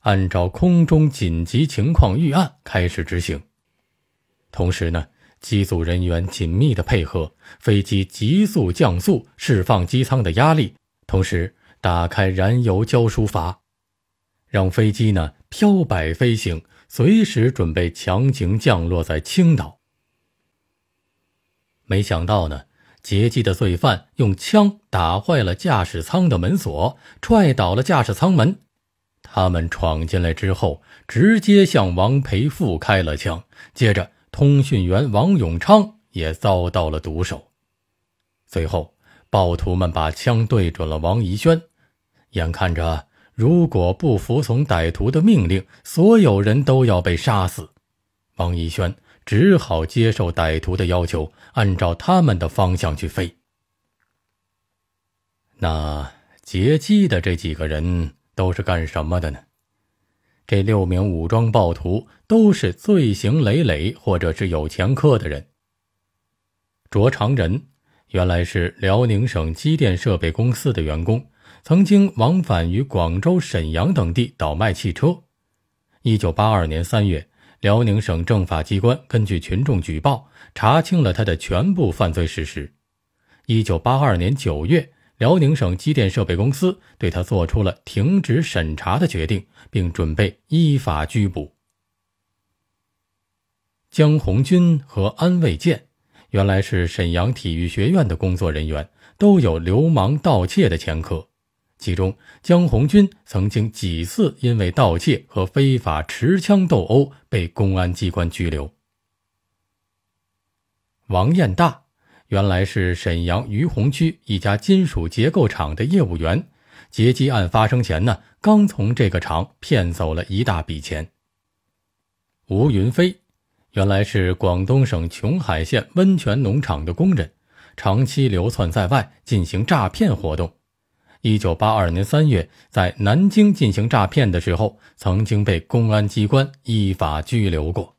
按照空中紧急情况预案开始执行。同时呢，机组人员紧密的配合，飞机急速降速，释放机舱的压力，同时。打开燃油浇输阀，让飞机呢飘摆飞行，随时准备强行降落在青岛。没想到呢，劫机的罪犯用枪打坏了驾驶舱的门锁，踹倒了驾驶舱门。他们闯进来之后，直接向王培富开了枪，接着通讯员王永昌也遭到了毒手。随后，暴徒们把枪对准了王怡轩。眼看着，如果不服从歹徒的命令，所有人都要被杀死。王一轩只好接受歹徒的要求，按照他们的方向去飞。那劫机的这几个人都是干什么的呢？这六名武装暴徒都是罪行累累或者是有前科的人。卓长仁原来是辽宁省机电设备公司的员工。曾经往返于广州、沈阳等地倒卖汽车。一九八二年三月，辽宁省政法机关根据群众举报，查清了他的全部犯罪事实。一九八二年九月，辽宁省机电设备公司对他做出了停止审查的决定，并准备依法拘捕。江红军和安卫建，原来是沈阳体育学院的工作人员，都有流氓盗窃的前科。其中，江红军曾经几次因为盗窃和非法持枪斗殴被公安机关拘留。王艳大原来是沈阳于洪区一家金属结构厂的业务员，劫机案发生前呢，刚从这个厂骗走了一大笔钱。吴云飞原来是广东省琼海县温泉农场的工人，长期流窜在外进行诈骗活动。一九八二年三月，在南京进行诈骗的时候，曾经被公安机关依法拘留过。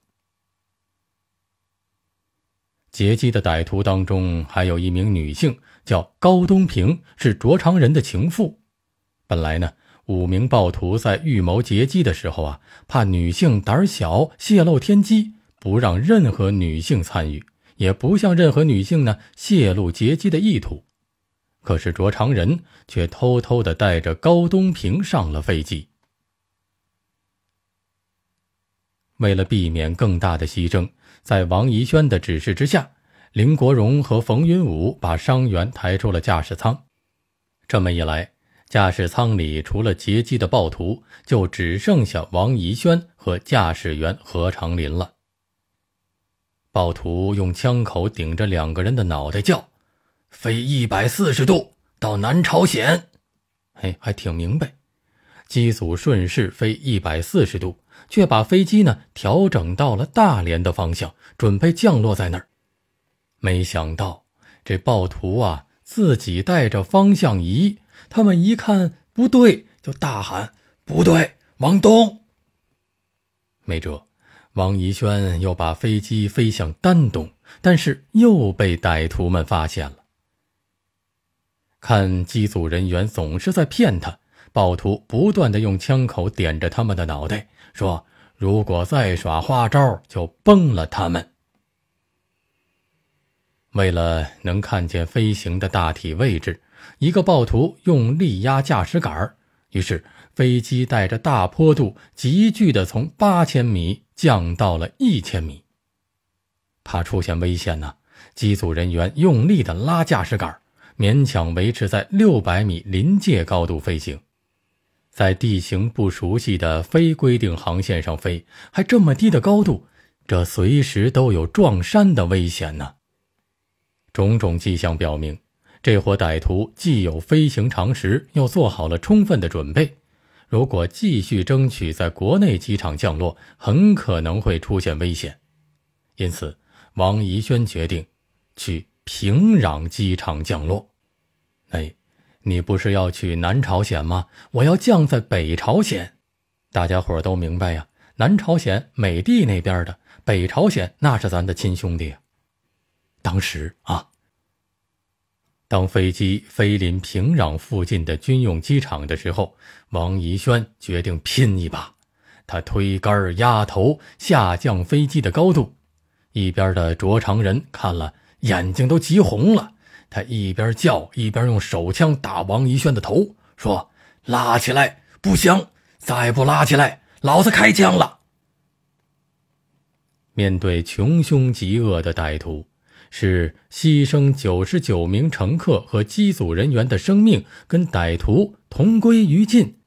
劫机的歹徒当中，还有一名女性，叫高东平，是卓长仁的情妇。本来呢，五名暴徒在预谋劫机的时候啊，怕女性胆小泄露天机，不让任何女性参与，也不向任何女性呢泄露劫机的意图。可是卓长仁却偷偷的带着高东平上了飞机。为了避免更大的牺牲，在王宜轩的指示之下，林国荣和冯云武把伤员抬出了驾驶舱。这么一来，驾驶舱里除了劫机的暴徒，就只剩下王宜轩和驾驶员何长林了。暴徒用枪口顶着两个人的脑袋叫。飞一百四十度到南朝鲜，哎，还挺明白。机组顺势飞一百四十度，却把飞机呢调整到了大连的方向，准备降落在那儿。没想到这暴徒啊，自己带着方向仪，他们一看不对，就大喊：“不对，往东。”没辙，王怡轩又把飞机飞向丹东，但是又被歹徒们发现了。看机组人员总是在骗他，暴徒不断的用枪口点着他们的脑袋，说如果再耍花招就崩了他们。为了能看见飞行的大体位置，一个暴徒用力压驾驶杆，于是飞机带着大坡度急剧的从八千米降到了一千米。怕出现危险呢，机组人员用力的拉驾驶杆。勉强维持在六百米临界高度飞行，在地形不熟悉的非规定航线上飞，还这么低的高度，这随时都有撞山的危险呢。种种迹象表明，这伙歹徒既有飞行常识，又做好了充分的准备。如果继续争取在国内机场降落，很可能会出现危险。因此，王怡轩决定去。平壤机场降落，哎，你不是要去南朝鲜吗？我要降在北朝鲜。大家伙都明白呀，南朝鲜美帝那边的，北朝鲜那是咱的亲兄弟。当时啊，当飞机飞临平壤附近的军用机场的时候，王宜轩决定拼一把，他推杆压头下降飞机的高度，一边的卓长仁看了。眼睛都急红了，他一边叫一边用手枪打王一轩的头，说：“拉起来，不行，再不拉起来，老子开枪了。”面对穷凶极恶的歹徒，是牺牲九十九名乘客和机组人员的生命，跟歹徒同归于尽，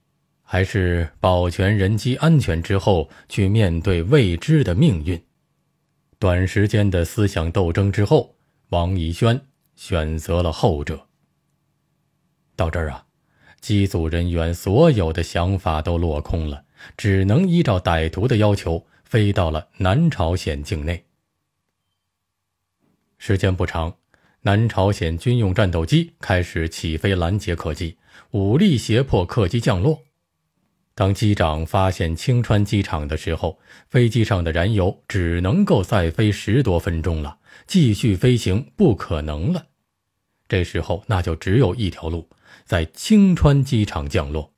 还是保全人机安全之后去面对未知的命运？短时间的思想斗争之后。王以轩选择了后者。到这儿啊，机组人员所有的想法都落空了，只能依照歹徒的要求飞到了南朝鲜境内。时间不长，南朝鲜军用战斗机开始起飞拦截客机，武力胁迫客机降落。当机长发现青川机场的时候，飞机上的燃油只能够再飞十多分钟了。继续飞行不可能了，这时候那就只有一条路，在青川机场降落。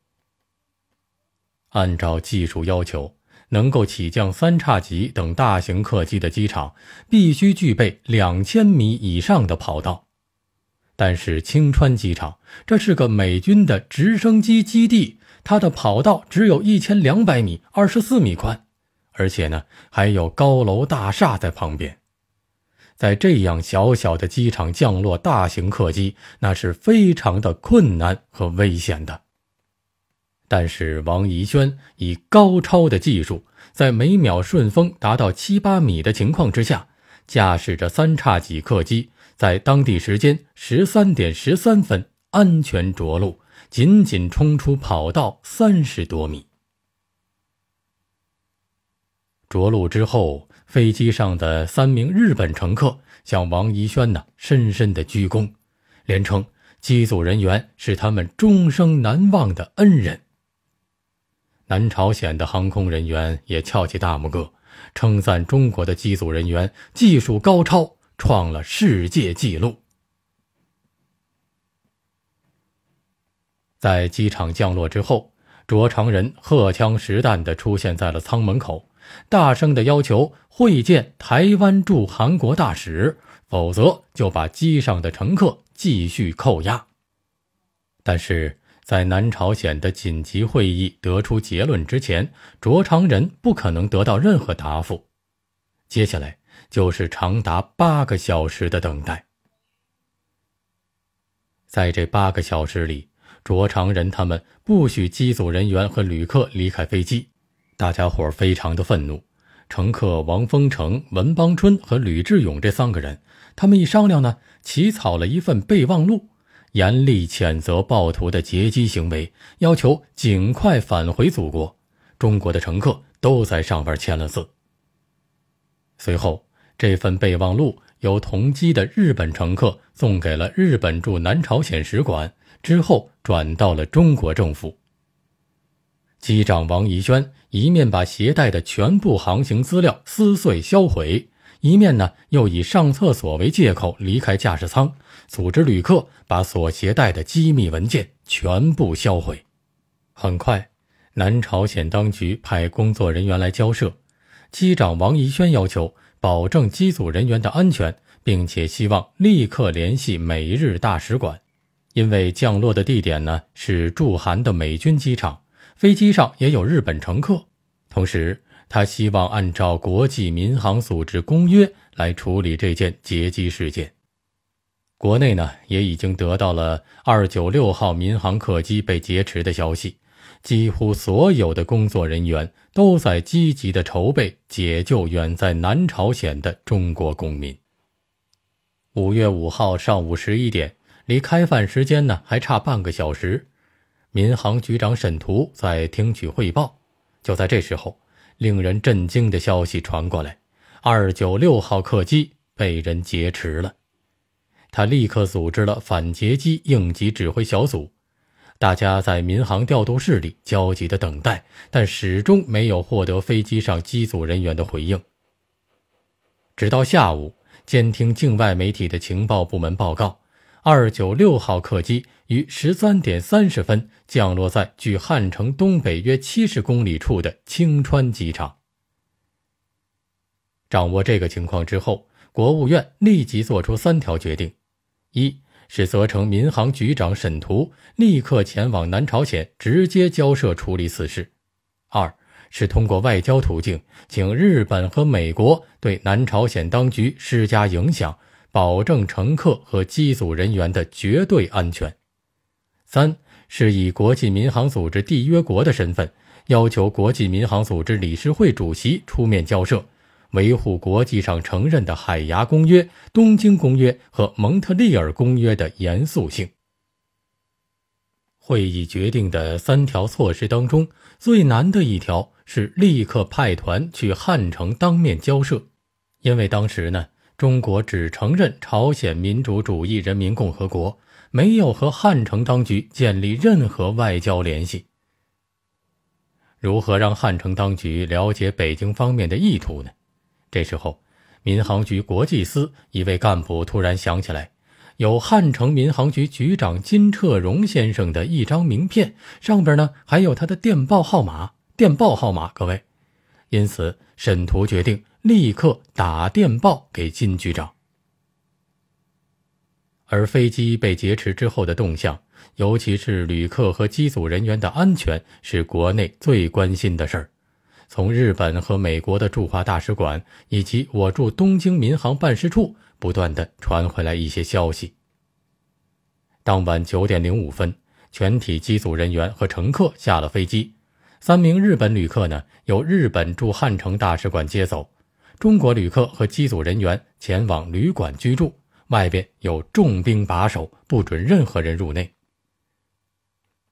按照技术要求，能够起降三叉戟等大型客机的机场，必须具备两千米以上的跑道。但是青川机场，这是个美军的直升机基地，它的跑道只有一千两百米，二十四米宽，而且呢还有高楼大厦在旁边。在这样小小的机场降落大型客机，那是非常的困难和危险的。但是王怡轩以高超的技术，在每秒顺风达到七八米的情况之下，驾驶着三叉戟客机，在当地时间十三点十三分安全着陆，仅仅冲出跑道三十多米。着陆之后。飞机上的三名日本乘客向王怡轩呢深深的鞠躬，连称机组人员是他们终生难忘的恩人。南朝鲜的航空人员也翘起大拇哥，称赞中国的机组人员技术高超，创了世界纪录。在机场降落之后，卓长仁荷枪实弹的出现在了舱门口。大声的要求会见台湾驻韩国大使，否则就把机上的乘客继续扣押。但是在南朝鲜的紧急会议得出结论之前，卓长仁不可能得到任何答复。接下来就是长达八个小时的等待。在这八个小时里，卓长仁他们不许机组人员和旅客离开飞机。大家伙非常的愤怒，乘客王丰成、文邦春和吕志勇这三个人，他们一商量呢，起草了一份备忘录，严厉谴责暴徒的劫机行为，要求尽快返回祖国。中国的乘客都在上边签了字。随后，这份备忘录由同机的日本乘客送给了日本驻南朝鲜使馆，之后转到了中国政府。机长王宜轩一面把携带的全部航行资料撕碎销毁，一面呢又以上厕所为借口离开驾驶舱，组织旅客把所携带的机密文件全部销毁。很快，南朝鲜当局派工作人员来交涉，机长王宜轩要求保证机组人员的安全，并且希望立刻联系美日大使馆，因为降落的地点呢是驻韩的美军机场。飞机上也有日本乘客，同时他希望按照国际民航组织公约来处理这件劫机事件。国内呢也已经得到了296号民航客机被劫持的消息，几乎所有的工作人员都在积极的筹备解救远在南朝鲜的中国公民。五月五号上午十一点，离开饭时间呢还差半个小时。民航局长沈图在听取汇报，就在这时候，令人震惊的消息传过来：二九六号客机被人劫持了。他立刻组织了反劫机应急指挥小组，大家在民航调度室里焦急的等待，但始终没有获得飞机上机组人员的回应。直到下午，监听境外媒体的情报部门报告。二九六号客机于十三点三十分降落在距汉城东北约七十公里处的青川机场。掌握这个情况之后，国务院立即作出三条决定：一是责成民航局长沈图立刻前往南朝鲜，直接交涉处理此事；二是通过外交途径，请日本和美国对南朝鲜当局施加影响。保证乘客和机组人员的绝对安全。三是以国际民航组织缔约国的身份，要求国际民航组织理事会主席出面交涉，维护国际上承认的《海牙公约》《东京公约》和《蒙特利尔公约》的严肃性。会议决定的三条措施当中，最难的一条是立刻派团去汉城当面交涉，因为当时呢。中国只承认朝鲜民主主义人民共和国，没有和汉城当局建立任何外交联系。如何让汉城当局了解北京方面的意图呢？这时候，民航局国际司一位干部突然想起来，有汉城民航局局长金彻荣先生的一张名片，上边呢还有他的电报号码。电报号码，各位。因此，沈图决定。立刻打电报给金局长。而飞机被劫持之后的动向，尤其是旅客和机组人员的安全，是国内最关心的事儿。从日本和美国的驻华大使馆，以及我驻东京民航办事处，不断的传回来一些消息。当晚九点零五分，全体机组人员和乘客下了飞机。三名日本旅客呢，由日本驻汉城大使馆接走。中国旅客和机组人员前往旅馆居住，外边有重兵把守，不准任何人入内。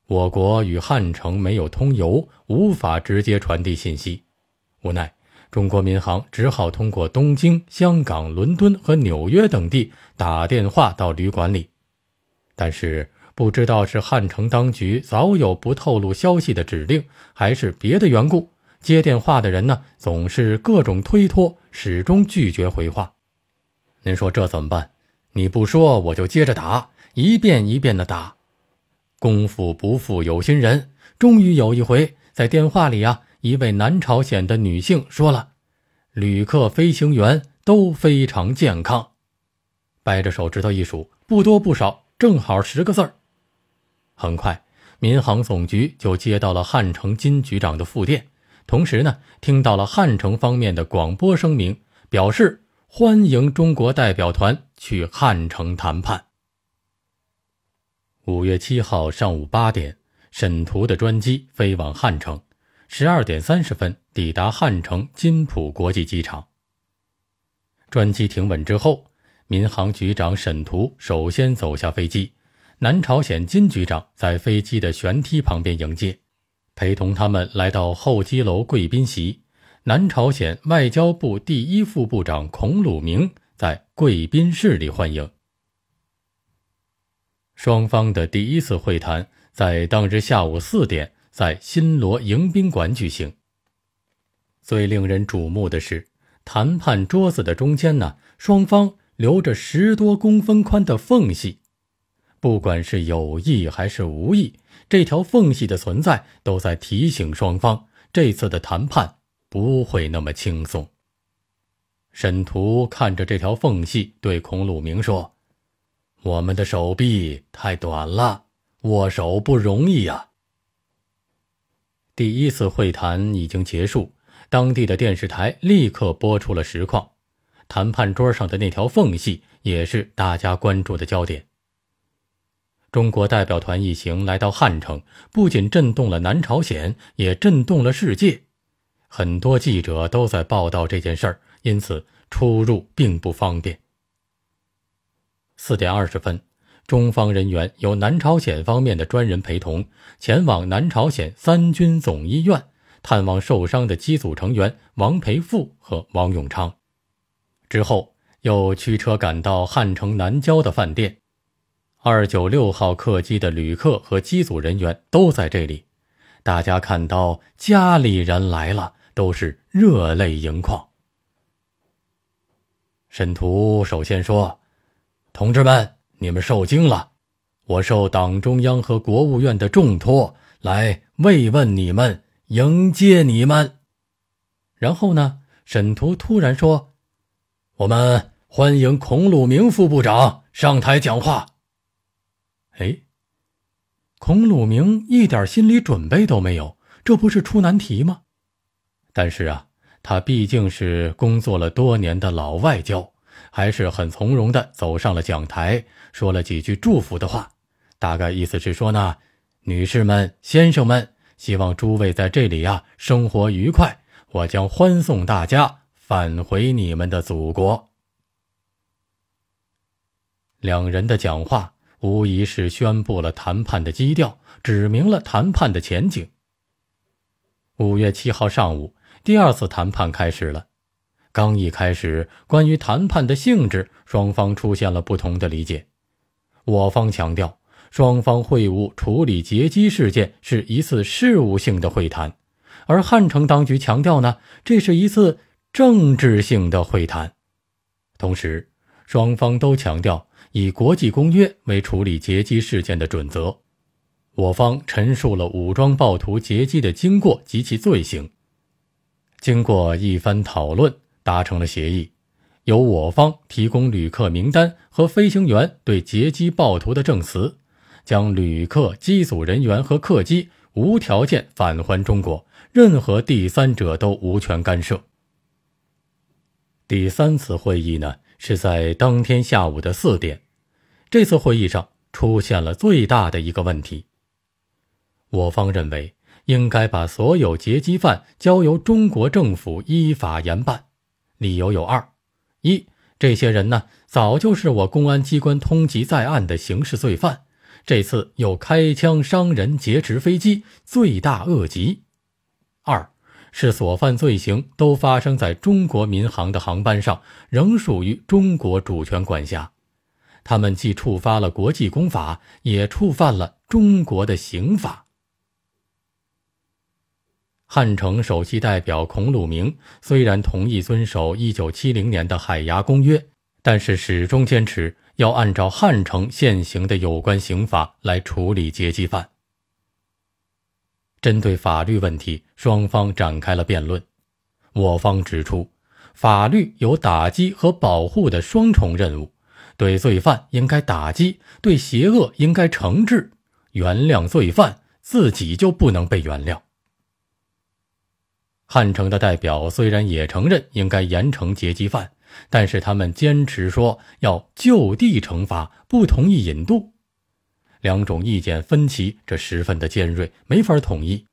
我国与汉城没有通邮，无法直接传递信息。无奈，中国民航只好通过东京、香港、伦敦和纽约等地打电话到旅馆里。但是，不知道是汉城当局早有不透露消息的指令，还是别的缘故，接电话的人呢总是各种推脱。始终拒绝回话，您说这怎么办？你不说我就接着打，一遍一遍的打。功夫不负有心人，终于有一回在电话里啊，一位南朝鲜的女性说了：“旅客、飞行员都非常健康。”掰着手指头一数，不多不少，正好十个字儿。很快，民航总局就接到了汉城金局长的复电。同时呢，听到了汉城方面的广播声明，表示欢迎中国代表团去汉城谈判。五月七号上午八点，沈图的专机飞往汉城，十二点三十分抵达汉城金浦国际机场。专机停稳之后，民航局长沈图首先走下飞机，南朝鲜金局长在飞机的舷梯旁边迎接。陪同他们来到候机楼贵宾席，南朝鲜外交部第一副部长孔鲁明在贵宾室里欢迎。双方的第一次会谈在当日下午四点在新罗迎宾馆举行。最令人瞩目的是，谈判桌子的中间呢，双方留着十多公分宽的缝隙，不管是有意还是无意。这条缝隙的存在，都在提醒双方，这次的谈判不会那么轻松。沈图看着这条缝隙，对孔鲁明说：“我们的手臂太短了，握手不容易啊。”第一次会谈已经结束，当地的电视台立刻播出了实况，谈判桌上的那条缝隙也是大家关注的焦点。中国代表团一行来到汉城，不仅震动了南朝鲜，也震动了世界。很多记者都在报道这件事儿，因此出入并不方便。四点二十分，中方人员由南朝鲜方面的专人陪同，前往南朝鲜三军总医院探望受伤的机组成员王培富和王永昌，之后又驱车赶到汉城南郊的饭店。二九六号客机的旅客和机组人员都在这里，大家看到家里人来了，都是热泪盈眶。沈图首先说：“同志们，你们受惊了，我受党中央和国务院的重托，来慰问你们，迎接你们。”然后呢，沈图突然说：“我们欢迎孔鲁明副部长上台讲话。”哎，孔鲁明一点心理准备都没有，这不是出难题吗？但是啊，他毕竟是工作了多年的老外交，还是很从容的走上了讲台，说了几句祝福的话，大概意思是说呢：女士们、先生们，希望诸位在这里啊生活愉快。我将欢送大家返回你们的祖国。两人的讲话。无疑是宣布了谈判的基调，指明了谈判的前景。五月七号上午，第二次谈判开始了。刚一开始，关于谈判的性质，双方出现了不同的理解。我方强调，双方会晤处理劫机事件是一次事务性的会谈，而汉城当局强调呢，这是一次政治性的会谈。同时，双方都强调。以国际公约为处理劫机事件的准则，我方陈述了武装暴徒劫机的经过及其罪行。经过一番讨论，达成了协议，由我方提供旅客名单和飞行员对劫机暴徒的证词，将旅客、机组人员和客机无条件返还中国，任何第三者都无权干涉。第三次会议呢？是在当天下午的四点，这次会议上出现了最大的一个问题。我方认为应该把所有劫机犯交由中国政府依法严办，理由有二：一，这些人呢早就是我公安机关通缉在案的刑事罪犯，这次又开枪伤人、劫持飞机，罪大恶极。是所犯罪行都发生在中国民航的航班上，仍属于中国主权管辖。他们既触发了国际公法，也触犯了中国的刑法。汉城首席代表孔鲁明虽然同意遵守1970年的海牙公约，但是始终坚持要按照汉城现行的有关刑法来处理劫机犯。针对法律问题，双方展开了辩论。我方指出，法律有打击和保护的双重任务，对罪犯应该打击，对邪恶应该惩治。原谅罪犯，自己就不能被原谅。汉城的代表虽然也承认应该严惩劫机犯，但是他们坚持说要就地惩罚，不同意引渡。两种意见分歧，这十分的尖锐，没法统一。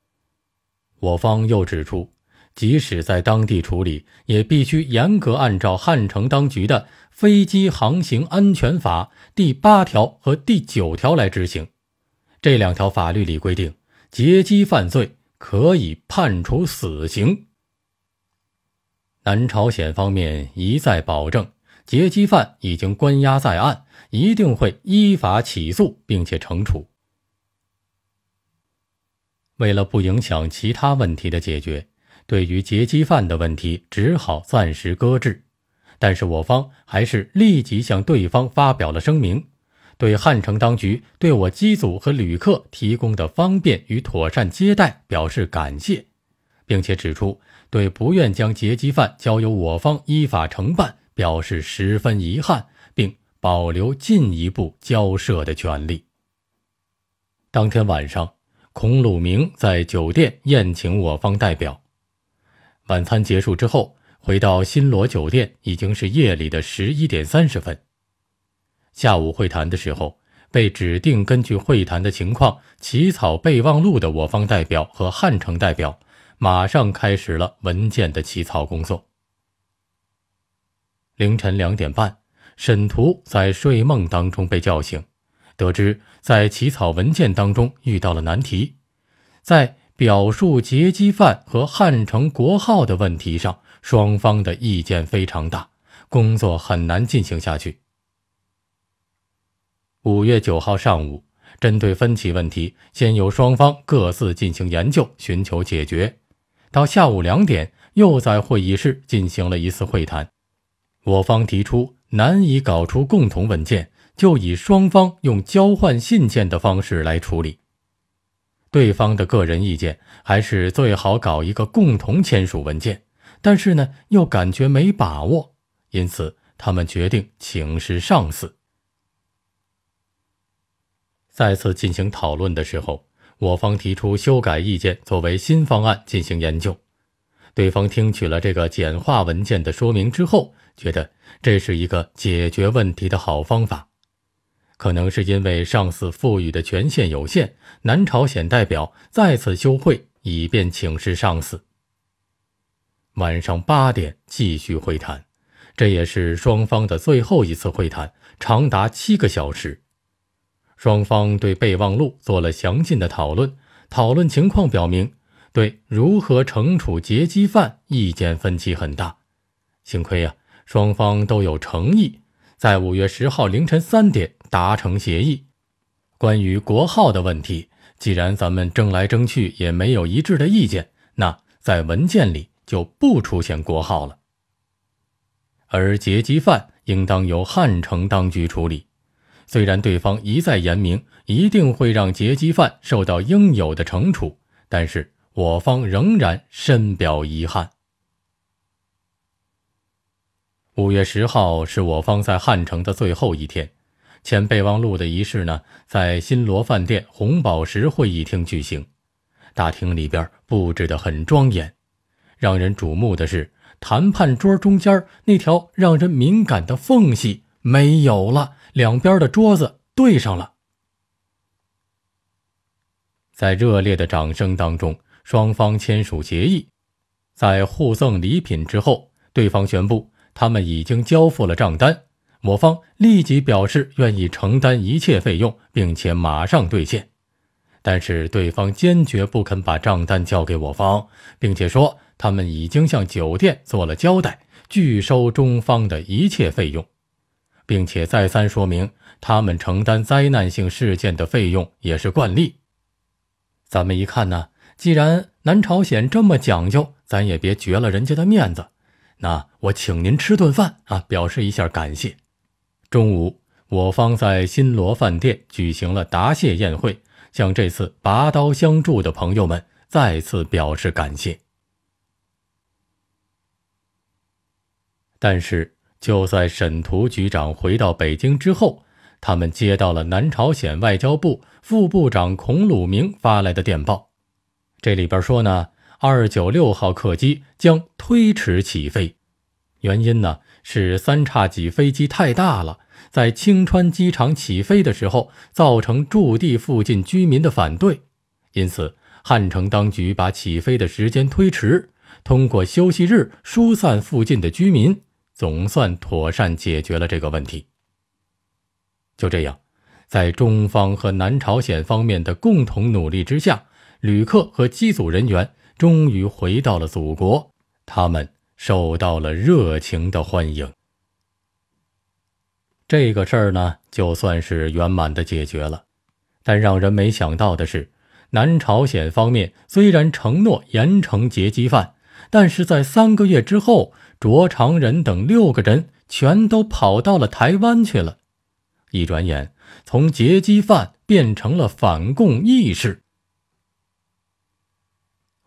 我方又指出，即使在当地处理，也必须严格按照汉城当局的《飞机航行安全法》第八条和第九条来执行。这两条法律里规定，劫机犯罪可以判处死刑。南朝鲜方面一再保证，劫机犯已经关押在案。一定会依法起诉，并且惩处。为了不影响其他问题的解决，对于劫机犯的问题只好暂时搁置。但是我方还是立即向对方发表了声明，对汉城当局对我机组和旅客提供的方便与妥善接待表示感谢，并且指出对不愿将劫机犯交由我方依法承办表示十分遗憾。保留进一步交涉的权利。当天晚上，孔鲁明在酒店宴请我方代表。晚餐结束之后，回到新罗酒店已经是夜里的十一点三十分。下午会谈的时候，被指定根据会谈的情况起草备忘录的我方代表和汉城代表，马上开始了文件的起草工作。凌晨两点半。沈图在睡梦当中被叫醒，得知在起草文件当中遇到了难题，在表述劫机犯和汉城国号的问题上，双方的意见非常大，工作很难进行下去。五月九号上午，针对分歧问题，先由双方各自进行研究，寻求解决。到下午两点，又在会议室进行了一次会谈，我方提出。难以搞出共同文件，就以双方用交换信件的方式来处理。对方的个人意见还是最好搞一个共同签署文件，但是呢，又感觉没把握，因此他们决定请示上司。再次进行讨论的时候，我方提出修改意见作为新方案进行研究。对方听取了这个简化文件的说明之后，觉得。这是一个解决问题的好方法，可能是因为上司赋予的权限有限，南朝鲜代表再次休会，以便请示上司。晚上八点继续会谈，这也是双方的最后一次会谈，长达七个小时。双方对备忘录做了详尽的讨论，讨论情况表明，对如何惩处劫机犯意见分歧很大。幸亏呀。双方都有诚意，在五月十号凌晨三点达成协议。关于国号的问题，既然咱们争来争去也没有一致的意见，那在文件里就不出现国号了。而劫机犯应当由汉城当局处理。虽然对方一再言明一定会让劫机犯受到应有的惩处，但是我方仍然深表遗憾。五月十号是我方在汉城的最后一天，前备忘录的仪式呢，在新罗饭店红宝石会议厅举行。大厅里边布置的很庄严，让人瞩目的是，谈判桌中间那条让人敏感的缝隙没有了，两边的桌子对上了。在热烈的掌声当中，双方签署协议，在互赠礼品之后，对方宣布。他们已经交付了账单，我方立即表示愿意承担一切费用，并且马上兑现。但是对方坚决不肯把账单交给我方，并且说他们已经向酒店做了交代，拒收中方的一切费用，并且再三说明他们承担灾难性事件的费用也是惯例。咱们一看呢，既然南朝鲜这么讲究，咱也别绝了人家的面子。那我请您吃顿饭啊，表示一下感谢。中午，我方在新罗饭店举行了答谢宴会，向这次拔刀相助的朋友们再次表示感谢。但是，就在沈图局长回到北京之后，他们接到了南朝鲜外交部副部长孔鲁明发来的电报，这里边说呢。二九六号客机将推迟起飞，原因呢是三叉戟飞机太大了，在青川机场起飞的时候造成驻地附近居民的反对，因此汉城当局把起飞的时间推迟，通过休息日疏散附近的居民，总算妥善解决了这个问题。就这样，在中方和南朝鲜方面的共同努力之下，旅客和机组人员。终于回到了祖国，他们受到了热情的欢迎。这个事儿呢，就算是圆满的解决了。但让人没想到的是，南朝鲜方面虽然承诺严惩劫机犯，但是在三个月之后，卓长仁等六个人全都跑到了台湾去了。一转眼，从劫机犯变成了反共义士。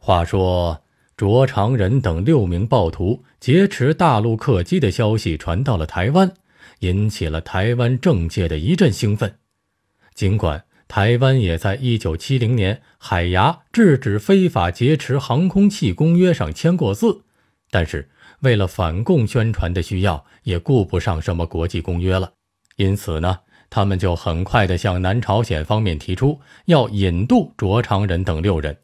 话说，卓长仁等六名暴徒劫持大陆客机的消息传到了台湾，引起了台湾政界的一阵兴奋。尽管台湾也在一九七零年《海牙制止非法劫持航空器公约》上签过字，但是为了反共宣传的需要，也顾不上什么国际公约了。因此呢，他们就很快地向南朝鲜方面提出要引渡卓长仁等六人，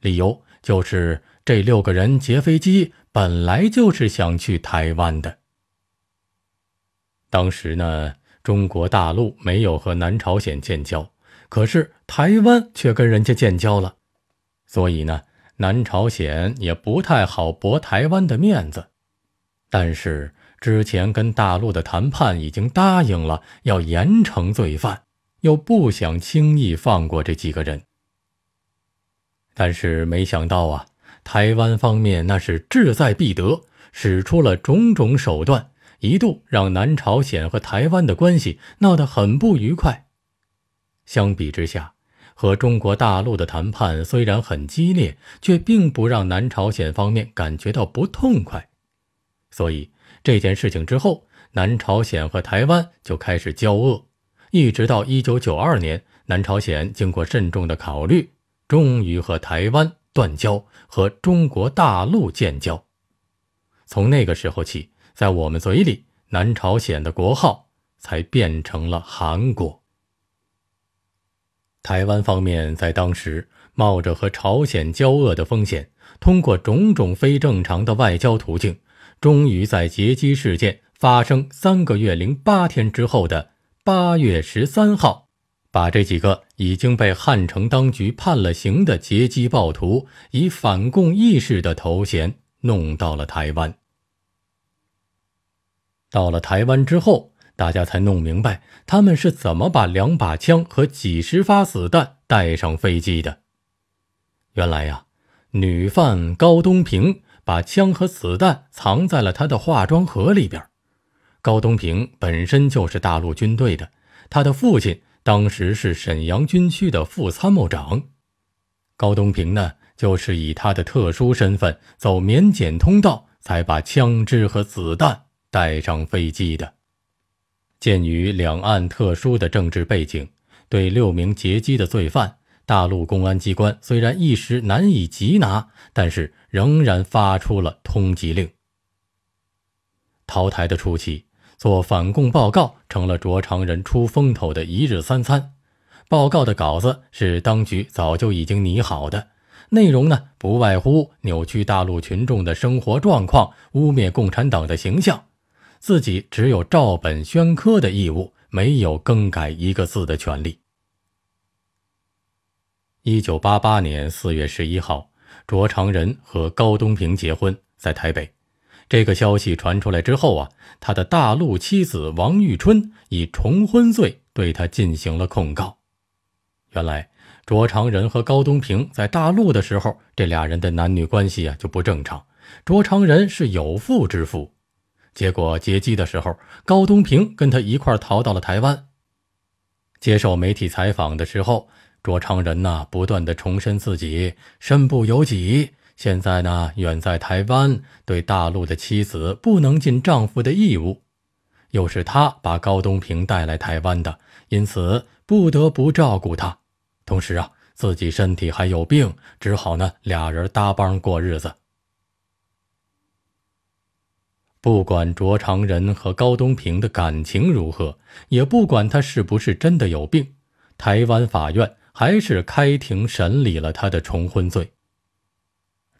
理由。就是这六个人劫飞机，本来就是想去台湾的。当时呢，中国大陆没有和南朝鲜建交，可是台湾却跟人家建交了，所以呢，南朝鲜也不太好驳台湾的面子。但是之前跟大陆的谈判已经答应了要严惩罪犯，又不想轻易放过这几个人。但是没想到啊，台湾方面那是志在必得，使出了种种手段，一度让南朝鲜和台湾的关系闹得很不愉快。相比之下，和中国大陆的谈判虽然很激烈，却并不让南朝鲜方面感觉到不痛快。所以这件事情之后，南朝鲜和台湾就开始交恶，一直到一九九二年，南朝鲜经过慎重的考虑。终于和台湾断交，和中国大陆建交。从那个时候起，在我们嘴里，南朝鲜的国号才变成了韩国。台湾方面在当时冒着和朝鲜交恶的风险，通过种种非正常的外交途径，终于在劫机事件发生三个月零八天之后的八月十三号。把这几个已经被汉城当局判了刑的劫机暴徒，以反共义士的头衔弄到了台湾。到了台湾之后，大家才弄明白他们是怎么把两把枪和几十发子弹带上飞机的。原来呀，女犯高东平把枪和子弹藏在了他的化妆盒里边。高东平本身就是大陆军队的，他的父亲。当时是沈阳军区的副参谋长高东平呢，就是以他的特殊身份走免检通道，才把枪支和子弹带上飞机的。鉴于两岸特殊的政治背景，对六名劫机的罪犯，大陆公安机关虽然一时难以缉拿，但是仍然发出了通缉令。逃台的初期。做反共报告成了卓长仁出风头的一日三餐。报告的稿子是当局早就已经拟好的，内容呢不外乎扭曲大陆群众的生活状况，污蔑共产党的形象。自己只有照本宣科的义务，没有更改一个字的权利。一九八八年四月十一号，卓长仁和高东平结婚，在台北。这个消息传出来之后啊，他的大陆妻子王玉春以重婚罪对他进行了控告。原来，卓长仁和高东平在大陆的时候，这俩人的男女关系啊就不正常。卓长仁是有妇之夫，结果劫机的时候，高东平跟他一块逃到了台湾。接受媒体采访的时候，卓长仁呢不断的重申自己身不由己。现在呢，远在台湾，对大陆的妻子不能尽丈夫的义务，又是他把高东平带来台湾的，因此不得不照顾他。同时啊，自己身体还有病，只好呢俩人搭帮过日子。不管卓长仁和高东平的感情如何，也不管他是不是真的有病，台湾法院还是开庭审理了他的重婚罪。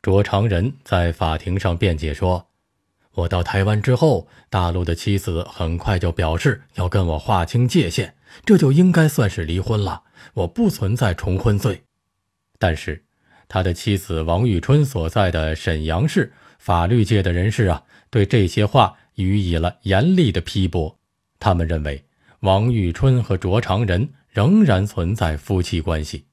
卓长仁在法庭上辩解说：“我到台湾之后，大陆的妻子很快就表示要跟我划清界限，这就应该算是离婚了。我不存在重婚罪。”但是，他的妻子王玉春所在的沈阳市法律界的人士啊，对这些话予以了严厉的批驳。他们认为，王玉春和卓长仁仍然存在夫妻关系。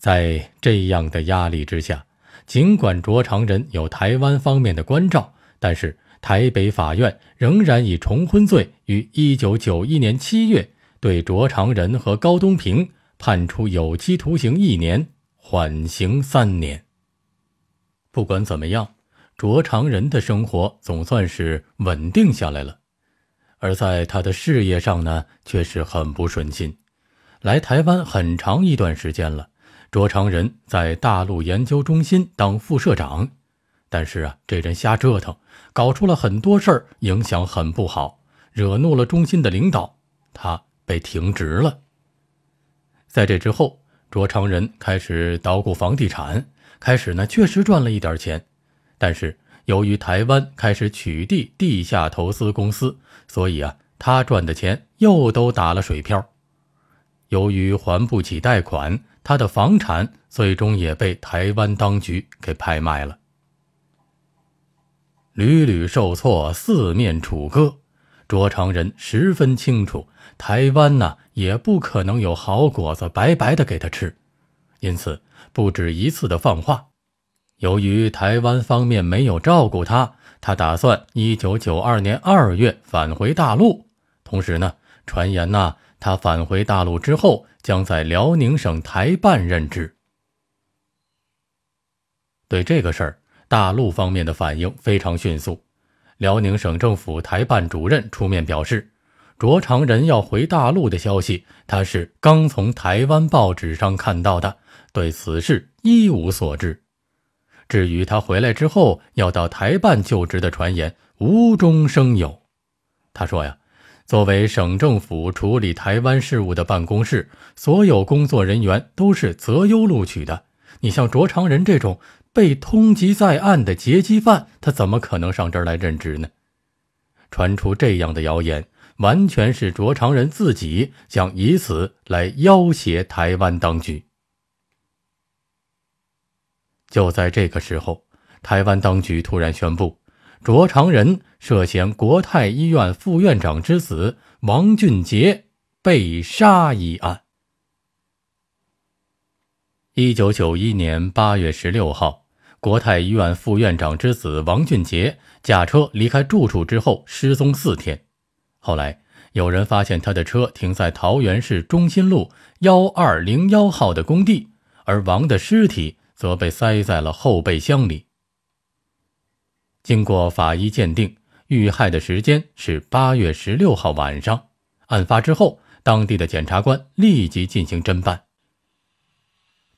在这样的压力之下，尽管卓长仁有台湾方面的关照，但是台北法院仍然以重婚罪于一九九一年七月对卓长仁和高东平判处有期徒刑一年，缓刑三年。不管怎么样，卓长仁的生活总算是稳定下来了，而在他的事业上呢，却是很不顺心。来台湾很长一段时间了。卓长仁在大陆研究中心当副社长，但是啊，这人瞎折腾，搞出了很多事儿，影响很不好，惹怒了中心的领导，他被停职了。在这之后，卓长仁开始捣鼓房地产，开始呢确实赚了一点钱，但是由于台湾开始取缔地下投资公司，所以啊，他赚的钱又都打了水漂。由于还不起贷款。他的房产最终也被台湾当局给拍卖了，屡屡受挫，四面楚歌，卓长仁十分清楚，台湾呢也不可能有好果子白白的给他吃，因此不止一次的放话，由于台湾方面没有照顾他，他打算一九九二年二月返回大陆，同时呢，传言呢，他返回大陆之后。将在辽宁省台办任职。对这个事儿，大陆方面的反应非常迅速。辽宁省政府台办主任出面表示，卓长仁要回大陆的消息，他是刚从台湾报纸上看到的，对此事一无所知。至于他回来之后要到台办就职的传言，无中生有。他说呀。作为省政府处理台湾事务的办公室，所有工作人员都是择优录取的。你像卓长仁这种被通缉在案的劫机犯，他怎么可能上这儿来任职呢？传出这样的谣言，完全是卓长仁自己想以此来要挟台湾当局。就在这个时候，台湾当局突然宣布。卓长仁涉嫌国泰医院副院长之子王俊杰被杀一案。一九九一年八月十六号，国泰医院副院长之子王俊杰驾车离开住处之后失踪四天，后来有人发现他的车停在桃园市中心路幺二零幺号的工地，而王的尸体则被塞在了后备箱里。经过法医鉴定，遇害的时间是八月十六号晚上。案发之后，当地的检察官立即进行侦办。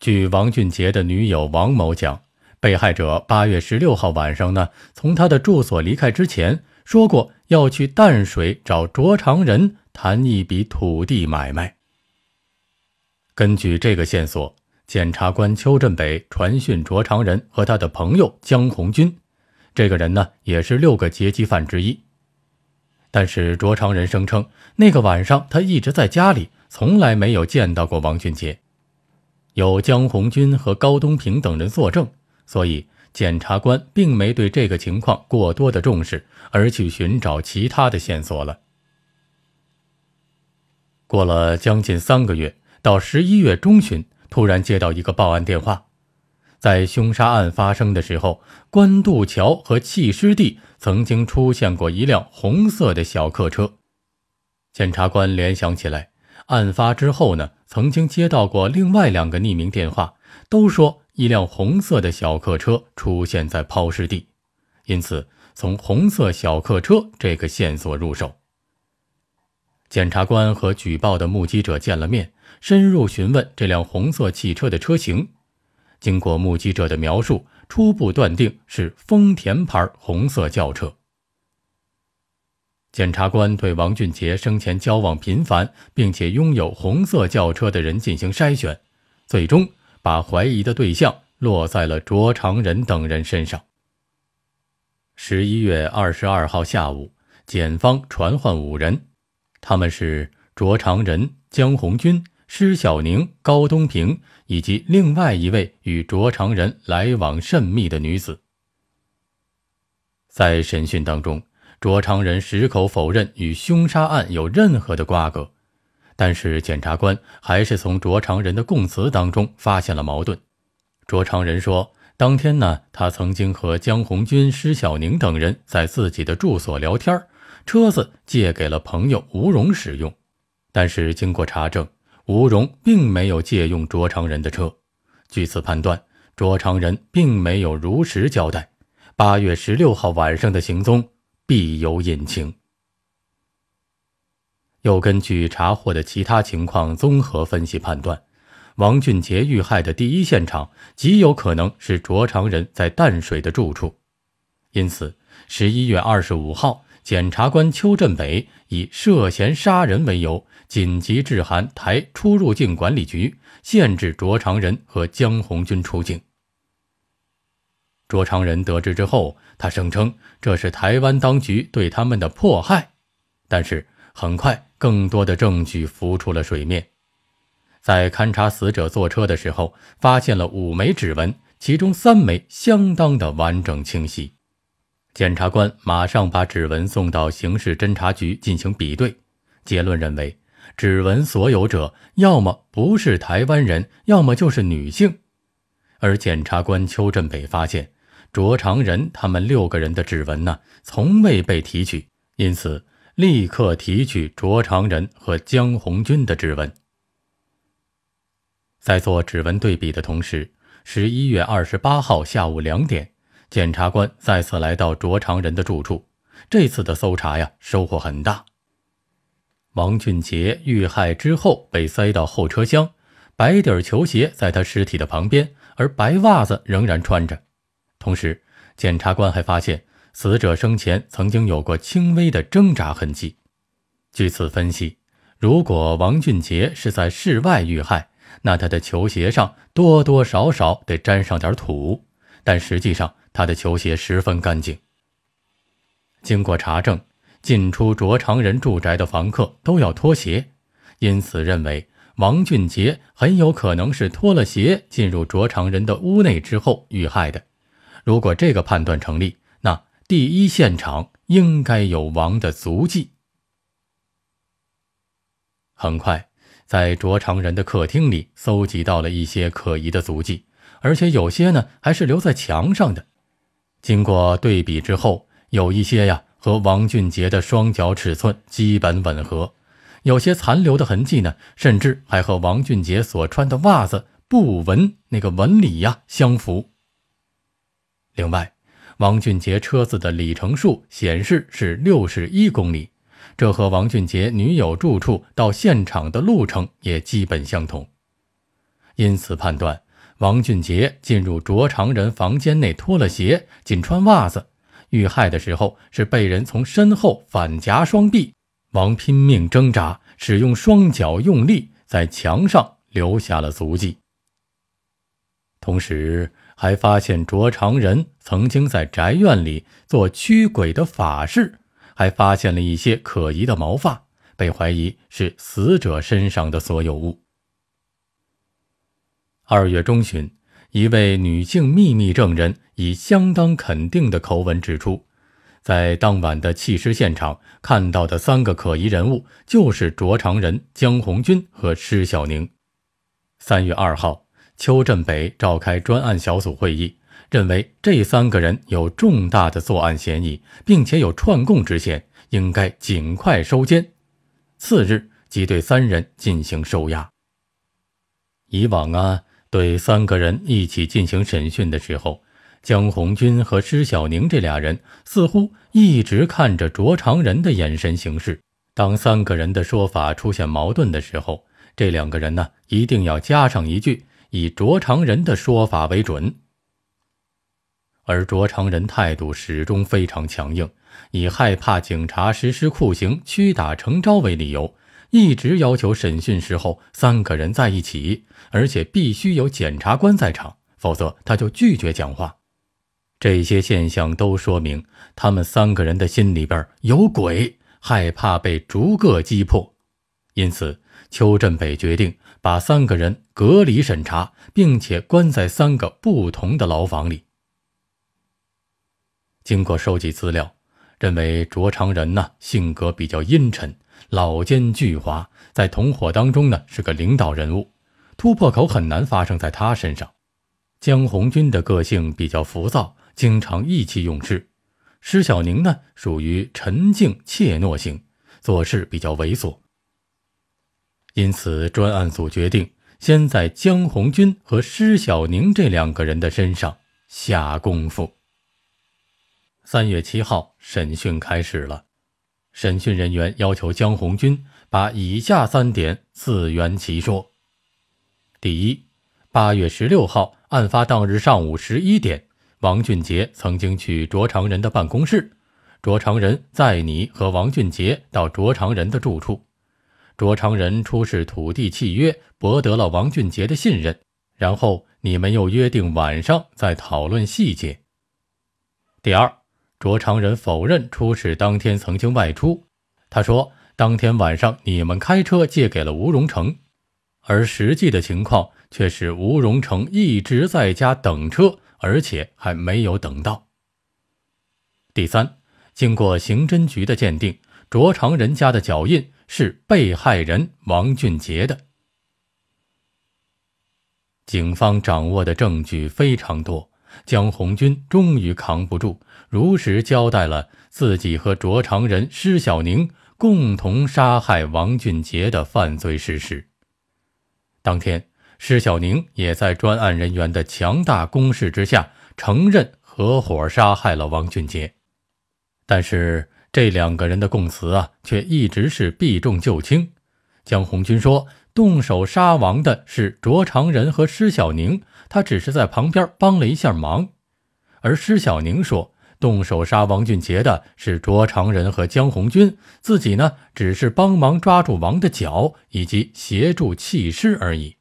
据王俊杰的女友王某讲，被害者八月十六号晚上呢，从他的住所离开之前说过要去淡水找卓长仁谈一笔土地买卖。根据这个线索，检察官邱振北传讯卓长仁和他的朋友江红军。这个人呢，也是六个劫机犯之一，但是卓长仁声称，那个晚上他一直在家里，从来没有见到过王俊杰。有江红军和高东平等人作证，所以检察官并没对这个情况过多的重视，而去寻找其他的线索了。过了将近三个月，到十一月中旬，突然接到一个报案电话。在凶杀案发生的时候，官渡桥和弃尸地曾经出现过一辆红色的小客车。检察官联想起来，案发之后呢，曾经接到过另外两个匿名电话，都说一辆红色的小客车出现在抛尸地。因此，从红色小客车这个线索入手，检察官和举报的目击者见了面，深入询问这辆红色汽车的车型。经过目击者的描述，初步断定是丰田牌红色轿车。检察官对王俊杰生前交往频繁并且拥有红色轿车的人进行筛选，最终把怀疑的对象落在了卓长仁等人身上。十一月二十二号下午，检方传唤五人，他们是卓长仁、江红军。施小宁、高东平以及另外一位与卓长仁来往甚密的女子，在审讯当中，卓长仁矢口否认与凶杀案有任何的瓜葛，但是检察官还是从卓长仁的供词当中发现了矛盾。卓长仁说，当天呢，他曾经和江红军、施小宁等人在自己的住所聊天，车子借给了朋友吴荣使用，但是经过查证。吴荣并没有借用卓长仁的车，据此判断，卓长仁并没有如实交代八月十六号晚上的行踪，必有隐情。又根据查获的其他情况综合分析判断，王俊杰遇害的第一现场极有可能是卓长仁在淡水的住处，因此，十一月二十五号。检察官邱振北以涉嫌杀人为由，紧急致函台出入境管理局，限制卓长仁和江红军出境。卓长仁得知之后，他声称这是台湾当局对他们的迫害，但是很快更多的证据浮出了水面。在勘查死者坐车的时候，发现了五枚指纹，其中三枚相当的完整清晰。检察官马上把指纹送到刑事侦查局进行比对，结论认为，指纹所有者要么不是台湾人，要么就是女性。而检察官邱振北发现，卓长仁他们六个人的指纹呢，从未被提取，因此立刻提取卓长仁和江红军的指纹。在做指纹对比的同时，十一月二十八号下午两点。检察官再次来到卓长仁的住处，这次的搜查呀，收获很大。王俊杰遇害之后被塞到后车厢，白底球鞋在他尸体的旁边，而白袜子仍然穿着。同时，检察官还发现死者生前曾经有过轻微的挣扎痕迹。据此分析，如果王俊杰是在室外遇害，那他的球鞋上多多少少得沾上点土，但实际上。他的球鞋十分干净。经过查证，进出卓长仁住宅的房客都要脱鞋，因此认为王俊杰很有可能是脱了鞋进入卓长仁的屋内之后遇害的。如果这个判断成立，那第一现场应该有王的足迹。很快，在卓长仁的客厅里搜集到了一些可疑的足迹，而且有些呢还是留在墙上的。经过对比之后，有一些呀和王俊杰的双脚尺寸基本吻合，有些残留的痕迹呢，甚至还和王俊杰所穿的袜子布纹那个纹理呀相符。另外，王俊杰车子的里程数显示是六十一公里，这和王俊杰女友住处到现场的路程也基本相同，因此判断。王俊杰进入卓长仁房间内，脱了鞋，仅穿袜子。遇害的时候是被人从身后反夹双臂，王拼命挣扎，使用双脚用力在墙上留下了足迹。同时还发现卓长仁曾经在宅院里做驱鬼的法事，还发现了一些可疑的毛发，被怀疑是死者身上的所有物。二月中旬，一位女性秘密证人以相当肯定的口吻指出，在当晚的弃尸现场看到的三个可疑人物就是卓长仁、江红军和施小宁。三月二号，邱振北召开专案小组会议，认为这三个人有重大的作案嫌疑，并且有串供之嫌，应该尽快收监。次日即对三人进行收押。以往啊。对三个人一起进行审讯的时候，江红军和施小宁这俩人似乎一直看着卓长仁的眼神行事。当三个人的说法出现矛盾的时候，这两个人呢一定要加上一句“以卓长仁的说法为准”。而卓长仁态度始终非常强硬，以害怕警察实施酷刑屈打成招为理由。一直要求审讯时候三个人在一起，而且必须有检察官在场，否则他就拒绝讲话。这些现象都说明他们三个人的心里边有鬼，害怕被逐个击破。因此，邱振北决定把三个人隔离审查，并且关在三个不同的牢房里。经过收集资料，认为卓长仁呢性格比较阴沉。老奸巨猾，在同伙当中呢是个领导人物，突破口很难发生在他身上。江红军的个性比较浮躁，经常意气用事；施小宁呢属于沉静怯懦型，做事比较猥琐。因此，专案组决定先在江红军和施小宁这两个人的身上下功夫。三月七号，审讯开始了。审讯人员要求江红军把以下三点自圆其说：第一，八月十六号案发当日上午十一点，王俊杰曾经去卓长仁的办公室，卓长仁载你和王俊杰到卓长仁的住处，卓长仁出示土地契约，博得了王俊杰的信任，然后你们又约定晚上再讨论细节。第二。卓长仁否认出事当天曾经外出。他说：“当天晚上你们开车借给了吴荣成，而实际的情况却是吴荣成一直在家等车，而且还没有等到。”第三，经过刑侦局的鉴定，卓长仁家的脚印是被害人王俊杰的。警方掌握的证据非常多，江红军终于扛不住。如实交代了自己和卓长仁、施小宁共同杀害王俊杰的犯罪事实。当天，施小宁也在专案人员的强大攻势之下，承认合伙杀害了王俊杰。但是，这两个人的供词啊，却一直是避重就轻。江红军说，动手杀王的是卓长仁和施小宁，他只是在旁边帮了一下忙。而施小宁说。动手杀王俊杰的是卓长仁和江红军，自己呢只是帮忙抓住王的脚以及协助弃尸而已。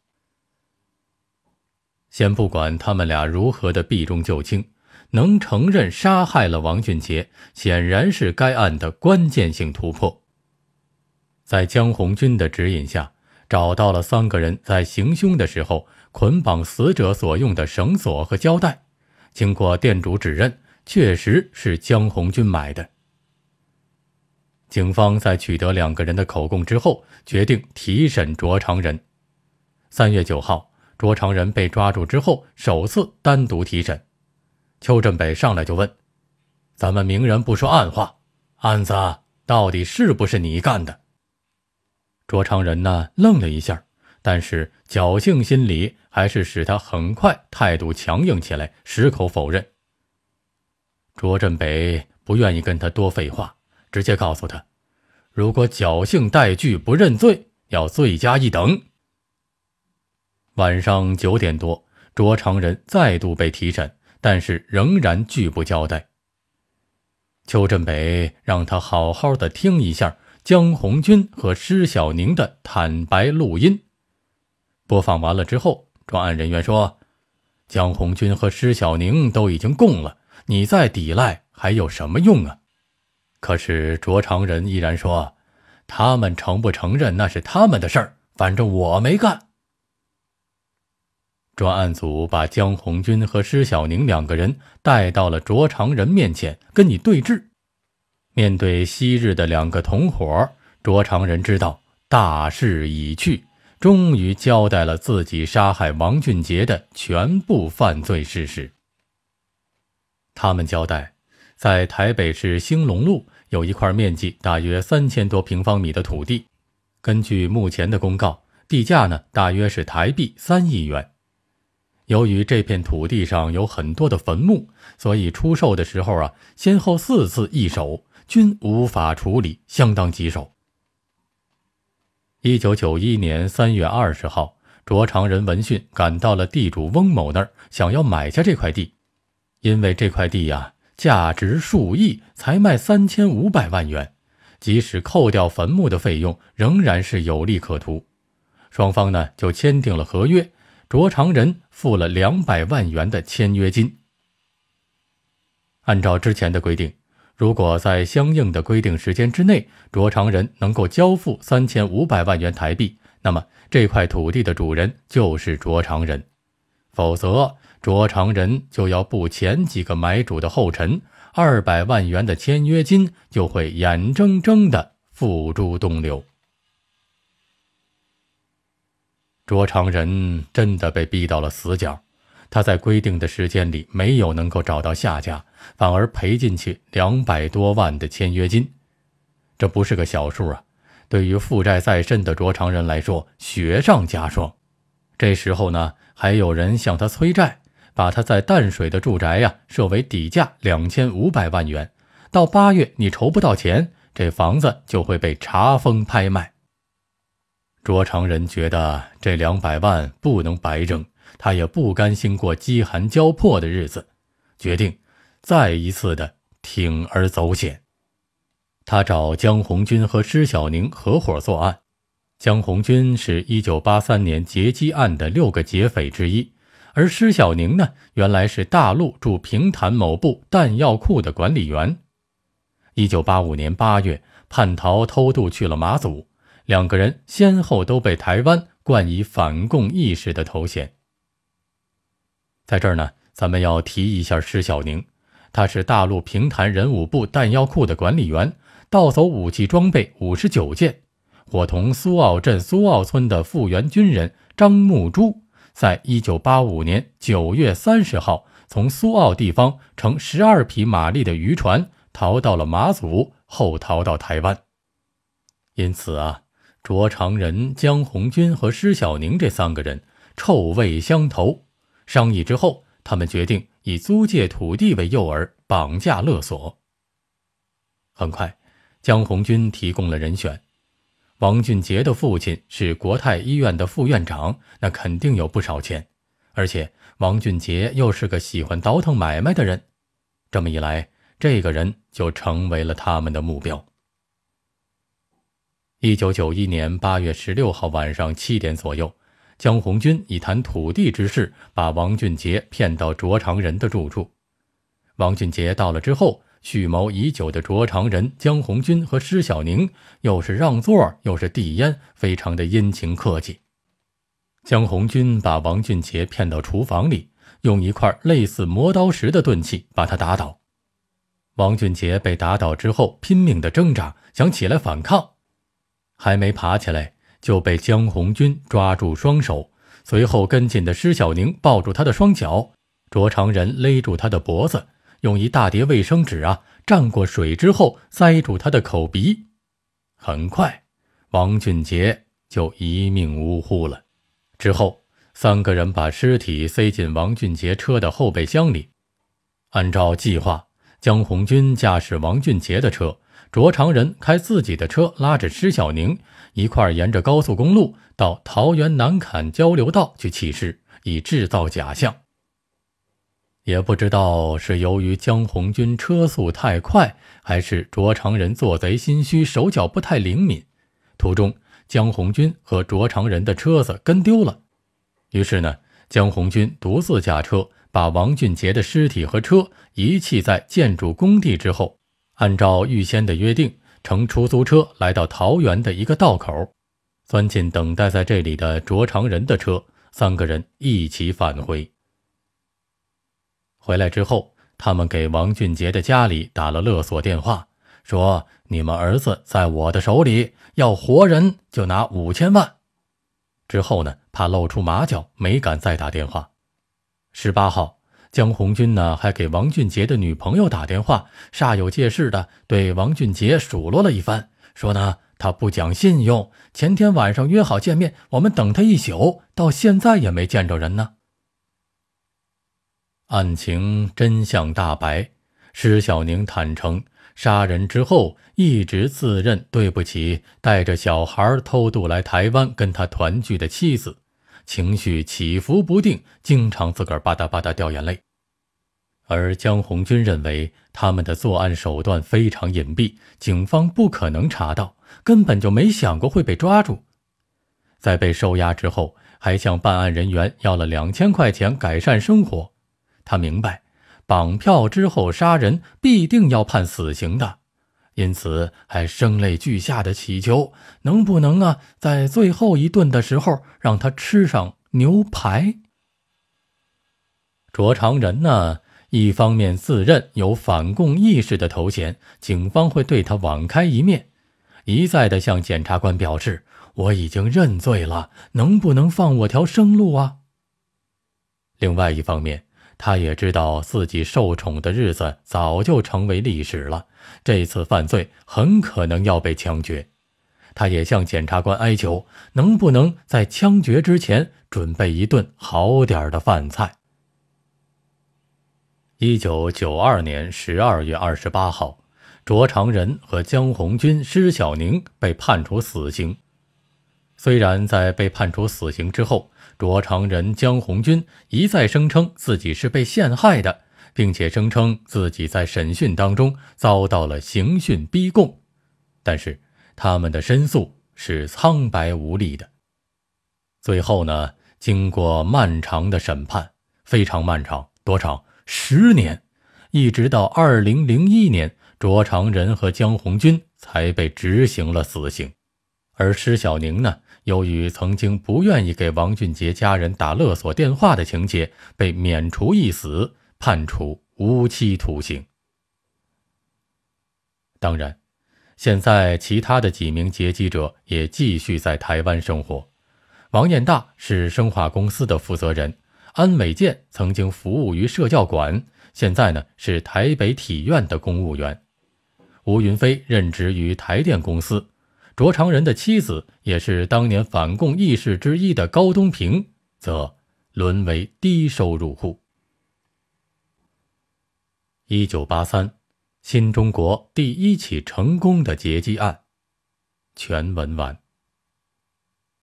先不管他们俩如何的避重就轻，能承认杀害了王俊杰，显然是该案的关键性突破。在江红军的指引下，找到了三个人在行凶的时候捆绑死者所用的绳索和胶带，经过店主指认。确实是江红军买的。警方在取得两个人的口供之后，决定提审卓长仁。三月九号，卓长仁被抓住之后，首次单独提审。邱振北上来就问：“咱们明人不说暗话，案子到底是不是你干的？”卓长仁呢，愣了一下，但是侥幸心理还是使他很快态度强硬起来，矢口否认。卓振北不愿意跟他多废话，直接告诉他：“如果侥幸带拒不认罪，要罪加一等。”晚上九点多，卓长仁再度被提审，但是仍然拒不交代。邱振北让他好好的听一下江红军和施小宁的坦白录音。播放完了之后，专案人员说：“江红军和施小宁都已经供了。”你再抵赖还有什么用啊？可是卓长仁依然说：“他们承不承认那是他们的事儿，反正我没干。”专案组把江红军和施小宁两个人带到了卓长仁面前，跟你对峙。面对昔日的两个同伙，卓长仁知道大势已去，终于交代了自己杀害王俊杰的全部犯罪事实。他们交代，在台北市兴隆路有一块面积大约三千多平方米的土地，根据目前的公告，地价呢大约是台币三亿元。由于这片土地上有很多的坟墓，所以出售的时候啊，先后四次易手均无法处理，相当棘手。一九九一年三月二十号，卓长仁闻讯赶到了地主翁某那儿，想要买下这块地。因为这块地呀，价值数亿，才卖三千五百万元，即使扣掉坟墓的费用，仍然是有利可图。双方呢就签订了合约，卓长仁付了两百万元的签约金。按照之前的规定，如果在相应的规定时间之内，卓长仁能够交付三千五百万元台币，那么这块土地的主人就是卓长仁，否则。卓长仁就要步前几个买主的后尘，二百万元的签约金就会眼睁睁的付诸东流。卓长仁真的被逼到了死角，他在规定的时间里没有能够找到下家，反而赔进去两百多万的签约金，这不是个小数啊！对于负债再深的卓长仁来说，雪上加霜。这时候呢，还有人向他催债。把他在淡水的住宅呀设为底价两千五百万元，到八月你筹不到钱，这房子就会被查封拍卖。卓长仁觉得这两百万不能白扔，他也不甘心过饥寒交迫的日子，决定再一次的铤而走险。他找江红军和施小宁合伙作案。江红军是一九八三年劫机案的六个劫匪之一。而施小宁呢，原来是大陆驻平潭某部弹药库的管理员。一九八五年八月，叛逃偷渡去了马祖。两个人先后都被台湾冠以“反共意识”的头衔。在这儿呢，咱们要提一下施小宁，他是大陆平潭人武部弹药库的管理员，盗走武器装备五十九件，伙同苏澳镇苏澳村的复员军人张木珠。在一九八五年九月三十号，从苏澳地方乘十二匹马力的渔船逃到了马祖，后逃到台湾。因此啊，卓长仁、江红军和施小宁这三个人臭味相投，商议之后，他们决定以租借土地为诱饵，绑架勒索。很快，江红军提供了人选。王俊杰的父亲是国泰医院的副院长，那肯定有不少钱，而且王俊杰又是个喜欢倒腾买卖的人，这么一来，这个人就成为了他们的目标。一九九一年八月十六号晚上七点左右，江红军以谈土地之事把王俊杰骗到卓长仁的住处。王俊杰到了之后。蓄谋已久的卓长仁、江红军和施小宁，又是让座，又是递烟，非常的殷勤客气。江红军把王俊杰骗到厨房里，用一块类似磨刀石的钝器把他打倒。王俊杰被打倒之后，拼命的挣扎，想起来反抗，还没爬起来就被江红军抓住双手，随后跟进的施小宁抱住他的双脚，卓长仁勒住他的脖子。用一大叠卫生纸啊，蘸过水之后塞住他的口鼻，很快，王俊杰就一命呜呼了。之后，三个人把尸体塞进王俊杰车的后备箱里，按照计划，江红军驾驶王俊杰的车，卓长仁开自己的车，拉着施小宁一块沿着高速公路到桃园南坎交流道去弃尸，以制造假象。也不知道是由于江红军车速太快，还是卓长仁做贼心虚，手脚不太灵敏。途中，江红军和卓长仁的车子跟丢了，于是呢，江红军独自驾车，把王俊杰的尸体和车遗弃在建筑工地之后，按照预先的约定，乘出租车来到桃园的一个道口，钻进等待在这里的卓长仁的车，三个人一起返回。回来之后，他们给王俊杰的家里打了勒索电话，说：“你们儿子在我的手里，要活人就拿五千万。”之后呢，怕露出马脚，没敢再打电话。十八号，江红军呢还给王俊杰的女朋友打电话，煞有介事的对王俊杰数落了一番，说呢他不讲信用，前天晚上约好见面，我们等他一宿，到现在也没见着人呢。案情真相大白，施小宁坦诚杀人之后一直自认对不起带着小孩偷渡来台湾跟他团聚的妻子，情绪起伏不定，经常自个儿吧嗒吧嗒掉眼泪。而江红军认为他们的作案手段非常隐蔽，警方不可能查到，根本就没想过会被抓住。在被收押之后，还向办案人员要了两千块钱改善生活。他明白，绑票之后杀人必定要判死刑的，因此还声泪俱下的乞求，能不能啊，在最后一顿的时候让他吃上牛排？卓长仁呢，一方面自认有反共意识的头衔，警方会对他网开一面，一再的向检察官表示我已经认罪了，能不能放我条生路啊？另外一方面。他也知道自己受宠的日子早就成为历史了，这次犯罪很可能要被枪决。他也向检察官哀求，能不能在枪决之前准备一顿好点儿的饭菜。一九九二年十二月二十八号，卓长仁和江红军、施小宁被判处死刑。虽然在被判处死刑之后，卓长仁、江红军一再声称自己是被陷害的，并且声称自己在审讯当中遭到了刑讯逼供，但是他们的申诉是苍白无力的。最后呢，经过漫长的审判，非常漫长，多长？十年，一直到二零零一年，卓长仁和江红军才被执行了死刑，而施小宁呢？由于曾经不愿意给王俊杰家人打勒索电话的情节，被免除一死，判处无期徒刑。当然，现在其他的几名劫机者也继续在台湾生活。王彦大是生化公司的负责人，安美健曾经服务于社教馆，现在呢是台北体院的公务员。吴云飞任职于台电公司。卓长仁的妻子也是当年反共义士之一的高东平，则沦为低收入户。一九八三，新中国第一起成功的劫机案，全文完。